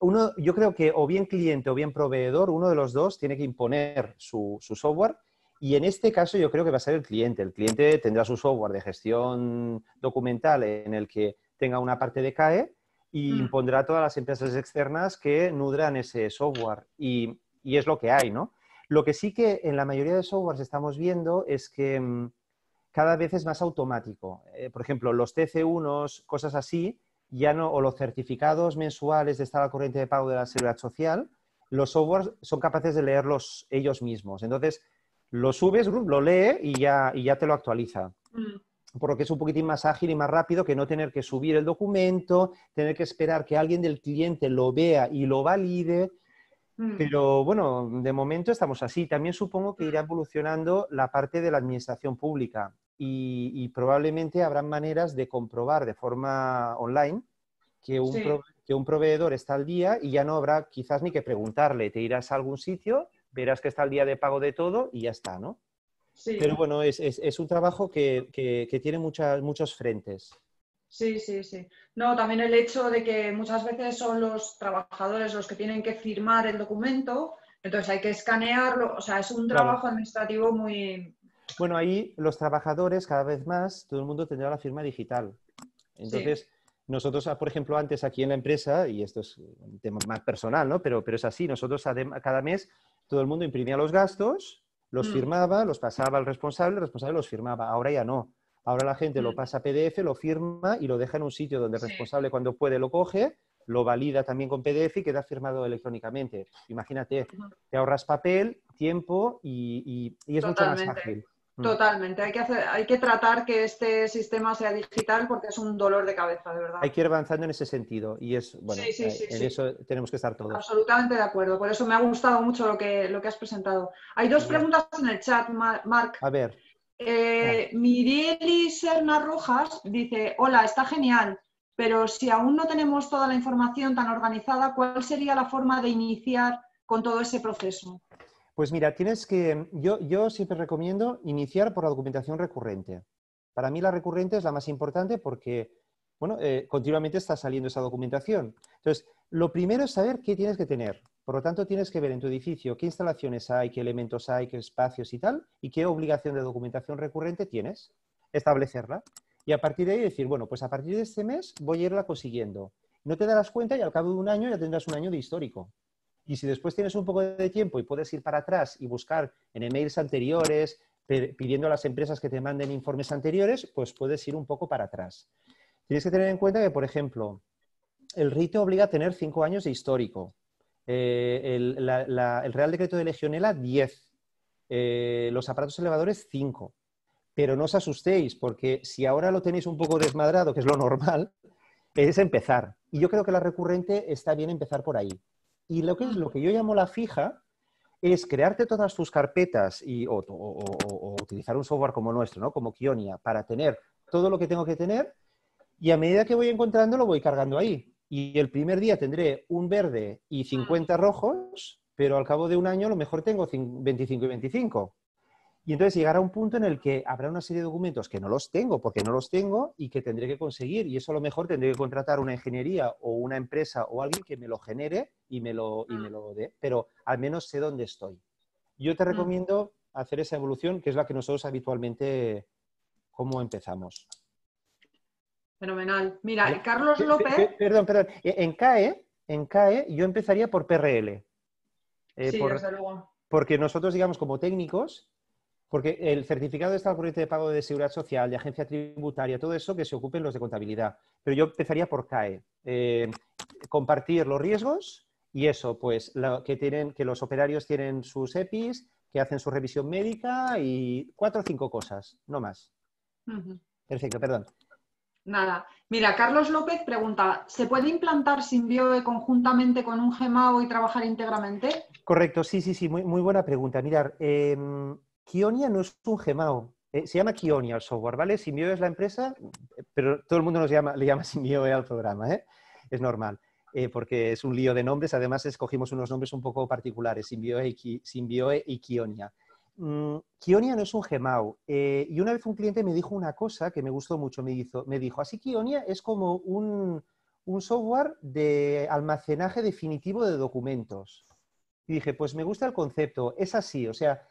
uno, yo creo que o bien cliente o bien proveedor, uno de los dos tiene que imponer su, su software y en este caso yo creo que va a ser el cliente. El cliente tendrá su software de gestión documental en el que tenga una parte de CAE y impondrá mm. a todas las empresas externas que nudran ese software. Y, es lo que hay, ¿no? Lo que sí que en la mayoría de softwares estamos viendo es que mm, cada vez es más automático. Eh, por ejemplo, los TC1, cosas así, ya no, o los certificados mensuales de estar al corriente de pago de la seguridad social, los softwares son capaces de leerlos ellos mismos. Entonces, lo subes, lo lee y ya, ya te lo actualiza. Mm por lo que es un poquitín más ágil y más rápido que no tener que subir el documento, tener que esperar que alguien del cliente lo vea y lo valide. Mm. Pero bueno, de momento estamos así. También supongo que irá evolucionando la parte de la administración pública y, probablemente habrán maneras de comprobar de forma online que un, que un proveedor está al día y ya no habrá quizás ni que preguntarle. Te irás a algún sitio, verás que está al día de pago de todo y ya está, ¿no? Pero bueno, es, un trabajo que, tiene muchas, muchos frentes. Sí, sí, sí. No, también el hecho de que muchas veces son los trabajadores los que tienen que firmar el documento, entonces hay que escanearlo, o sea, es un trabajo administrativo muy... Bueno, ahí los trabajadores cada vez más, todo el mundo tendrá la firma digital. Entonces, nosotros, ah, por ejemplo, antes aquí en la empresa, y esto es un tema más personal, ¿no? Pero, pero es así, nosotros cada mes todo el mundo imprimía los gastos los mm. firmaba, los pasaba al responsable, el responsable los firmaba. Ahora ya no. Ahora la gente lo mm. pasa a PDF, lo firma y lo deja en un sitio donde el responsable cuando puede lo coge, lo valida también con PDF y queda firmado electrónicamente. Imagínate, te ahorras papel, tiempo y, es mucho más fácil. Mm. Totalmente, hay que, hacer, hay que tratar que este sistema sea digital porque es un dolor de cabeza, de verdad. Hay que ir avanzando en ese sentido y es, bueno, eh, en eso tenemos que estar todos. Absolutamente de acuerdo, por eso me ha gustado mucho lo que, lo que has presentado. Hay dos preguntas en el chat, Mark. A ver. Eh, Serna Rojas dice, hola, está genial, pero si aún no tenemos toda la información tan organizada, ¿cuál sería la forma de iniciar con todo ese proceso? Pues mira, tienes que, yo, siempre recomiendo iniciar por la documentación recurrente. Para mí la recurrente es la más importante porque, bueno, eh, continuamente está saliendo esa documentación. Entonces, lo primero es saber qué tienes que tener. Por lo tanto, tienes que ver en tu edificio qué instalaciones hay, qué elementos hay, qué espacios y tal, y qué obligación de documentación recurrente tienes, establecerla. Y a partir de ahí decir, bueno, pues a partir de este mes voy a irla consiguiendo. No te darás cuenta y al cabo de un año ya tendrás un año de histórico. Y si después tienes un poco de tiempo y puedes ir para atrás y buscar en emails anteriores, pidiendo a las empresas que te manden informes anteriores, pues puedes ir un poco para atrás. Tienes que tener en cuenta que, por ejemplo, el rito obliga a tener cinco años de histórico. Eh, el, Real Decreto de Legionela, diez, eh, los aparatos elevadores, cinco. Pero no os asustéis, porque si ahora lo tenéis un poco desmadrado, que es lo normal, es empezar. Y yo creo que la recurrente está bien empezar por ahí. Y lo que, es, ah. lo que yo llamo la fija es crearte todas tus carpetas y, o, utilizar un software como nuestro, como Kionia, para tener todo lo que tengo que tener y a medida que voy encontrando lo voy cargando ahí. Y el primer día tendré un verde y 50 ah. rojos, pero al cabo de un año lo mejor tengo 25 y 25. Y entonces llegará un punto en el que habrá una serie de documentos que no los tengo porque no los tengo y que tendré que conseguir. Y eso a lo mejor tendré que contratar una ingeniería o una empresa o alguien que me lo genere y me lo, y me mm. lo dé. Pero al menos sé dónde estoy. Yo te mm. recomiendo hacer esa evolución, que es la que nosotros habitualmente, ¿cómo empezamos? Fenomenal. Mira, ¿Eh? Carlos López... Perdón, perdón. E-, en CAE, e, yo empezaría por PRL. Eh, sí, por... desde luego. Porque nosotros, digamos, como técnicos, porque el certificado de estado corriente de pago de seguridad social, de agencia tributaria, todo eso que se ocupen los de contabilidad. Pero yo empezaría por CAE. Eh, compartir los riesgos y eso, pues, que, tienen, que los operarios tienen sus EPIs, que hacen su revisión médica y cuatro o cinco cosas, no más. Perfecto, perdón. Nada. Mira, Carlos López pregunta, ¿se puede implantar Simbioe conjuntamente con un GEMAO y trabajar íntegramente? Correcto, sí, sí, sí, muy, buena pregunta. Mirar, eh, em, Kionia no es un gemao. Eh, se llama Kionia el software, ¿vale? Simio es la empresa, pero todo el mundo nos llama, le llama Simio al programa, ¿eh? Es normal, eh, porque es un lío de nombres. Además, escogimos unos nombres un poco particulares, Simbioe y, Kionia. Mm, Kionia no es un gemao. Eh, y una vez un cliente me dijo una cosa que me gustó mucho. Me, me dijo, así Kionia es como un, un software de almacenaje definitivo de documentos. Y dije, pues me gusta el concepto, es así, o sea,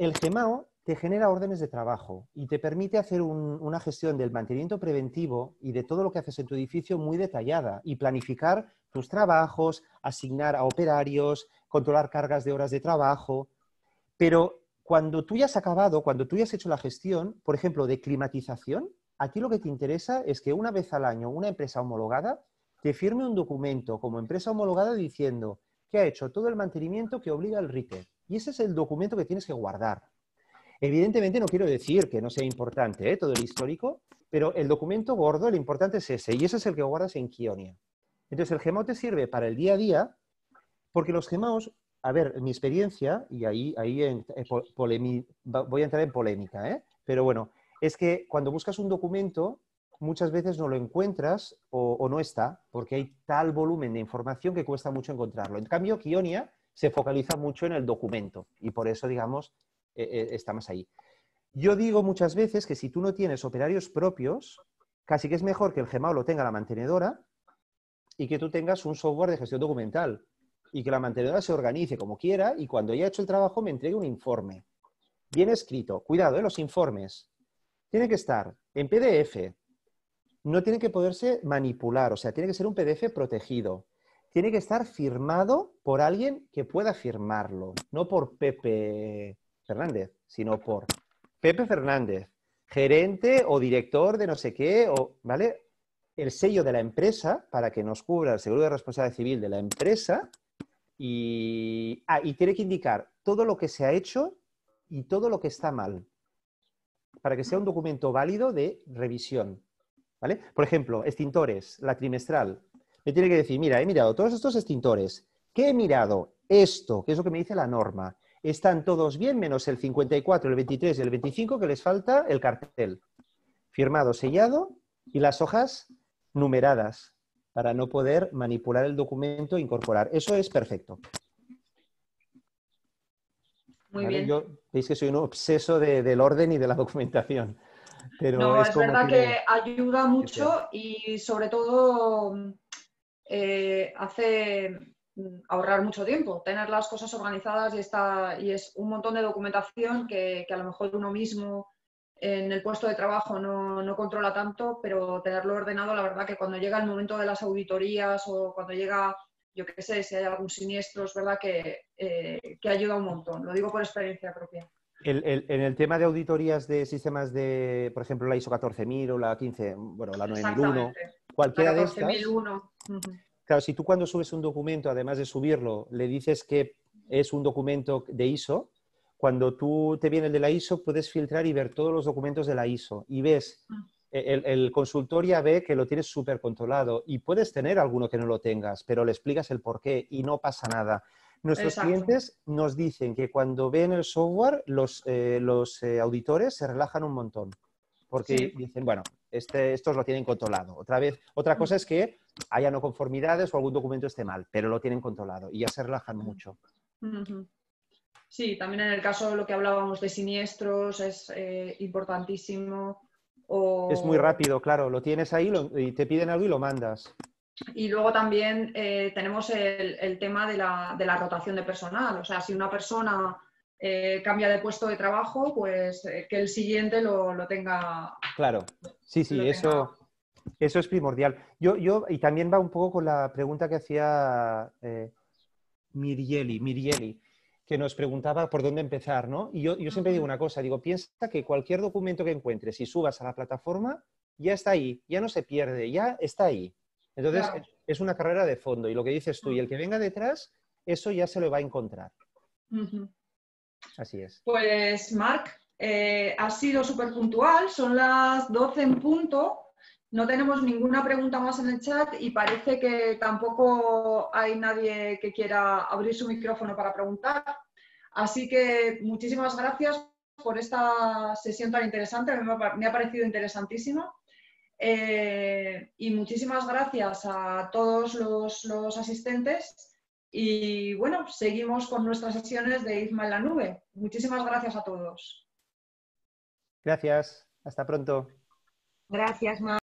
el Gemao te genera órdenes de trabajo y te permite hacer una gestión del mantenimiento preventivo y de todo lo que haces en tu edificio muy detallada y planificar tus trabajos, asignar a operarios, controlar cargas de horas de trabajo. Pero cuando tú ya has acabado, cuando tú ya has hecho la gestión, por ejemplo, de climatización, a ti lo que te interesa es que una vez al año una empresa homologada te firme un documento como empresa homologada diciendo que ha hecho todo el mantenimiento que obliga el RITER y ese es el documento que tienes que guardar. Evidentemente no quiero decir que no sea importante ¿eh? todo el histórico, pero el documento gordo, el importante es ese, y ese es el que guardas en Kionia. Entonces el Gemao te sirve para el día a día, porque los Gemaos... a ver, mi experiencia, y ahí, ahí en, voy a entrar en polémica, ¿eh? pero bueno, es que cuando buscas un documento, muchas veces no lo encuentras o, no está, porque hay tal volumen de información que cuesta mucho encontrarlo. En cambio, Kionia se focaliza mucho en el documento y por eso, digamos, eh, eh, está más ahí. Yo digo muchas veces que si tú no tienes operarios propios, casi que es mejor que el Gmao lo tenga la mantenedora y que tú tengas un software de gestión documental y que la mantenedora se organice como quiera y cuando haya hecho el trabajo me entregue un informe. Bien escrito. Cuidado, ¿eh? los informes. tiene que estar en PDF. No tiene que poderse manipular, o sea, tiene que ser un PDF protegido tiene que estar firmado por alguien que pueda firmarlo, no por Pepe Fernández, sino por Pepe Fernández, gerente o director de no sé qué, o, ¿vale? El sello de la empresa para que nos cubra el seguro de responsabilidad civil de la empresa y, ah, y tiene que indicar todo lo que se ha hecho y todo lo que está mal para que sea un documento válido de revisión. ¿Vale? Por ejemplo, extintores, la trimestral, me tiene que decir, mira, he mirado todos estos extintores, ¿Qué he mirado esto, que es lo que me dice la norma, están todos bien menos el 54, el 23 y el 25 que les falta el cartel. Firmado, sellado y las hojas numeradas para no poder manipular el documento e incorporar. Eso es perfecto. Muy bien. veis que soy un obseso del orden y de la documentación. no, es, verdad que ayuda mucho y sobre todo eh, hace mm, ahorrar mucho tiempo, tener las cosas organizadas y, está, y es un montón de documentación que, a lo mejor uno mismo en el puesto de trabajo no, no, controla tanto, pero tenerlo ordenado, la verdad que cuando llega el momento de las auditorías o cuando llega, yo qué sé, si hay algún siniestro, es verdad que, eh, que ayuda un montón, lo digo por experiencia propia en el tema de auditorías de sistemas de, por ejemplo, la ISO 14000 o la 15, bueno, la 9001, cualquiera de estas. Claro, si tú cuando subes un documento, además de subirlo, le dices que es un documento de ISO, cuando tú te viene el de la ISO, puedes filtrar y ver todos los documentos de la ISO y ves. Mm. El, el, consultor ya ve que lo tienes súper controlado y puedes tener alguno que no lo tengas, pero le explicas el por qué y no pasa nada. Nuestros clientes nos dicen que cuando ven el software, los, eh, los eh, auditores se relajan un montón, porque dicen, bueno, este, estos lo tienen controlado. Otra, vez, otra cosa es que haya no conformidades o algún documento esté mal, pero lo tienen controlado y ya se relajan mucho. Sí, también en el caso de lo que hablábamos de siniestros es eh, importantísimo. Es muy rápido, claro, lo tienes ahí y te piden algo y lo mandas. Y luego también eh, tenemos el, tema de la, rotación de personal. O sea, si una persona eh, cambia de puesto de trabajo, pues eh, que el siguiente lo, tenga. Claro, sí, sí, eso, es primordial. Yo, yo, y también va un poco con la pregunta que hacía Mirieli, que nos preguntaba por dónde empezar, ¿no? Y yo, yo siempre digo una cosa, digo, piensa que cualquier documento que encuentres y subas a la plataforma, ya está ahí, ya no se pierde, ya está ahí. Entonces, es una carrera de fondo y lo que dices tú, y el que ah. venga detrás, eso ya se lo va a encontrar. Así es. Pues, Marc, eh, ha sido súper puntual, son las 12 en punto. No tenemos ninguna pregunta más en el chat y parece que tampoco hay nadie que quiera abrir su micrófono para preguntar. Así que muchísimas gracias por esta sesión tan interesante, me ha, parecido interesantísimo eh, y muchísimas gracias a todos los, asistentes. Y bueno, seguimos con nuestras sesiones de Isma en la nube. Muchísimas gracias a todos. Gracias. Hasta pronto. Gracias, Ma.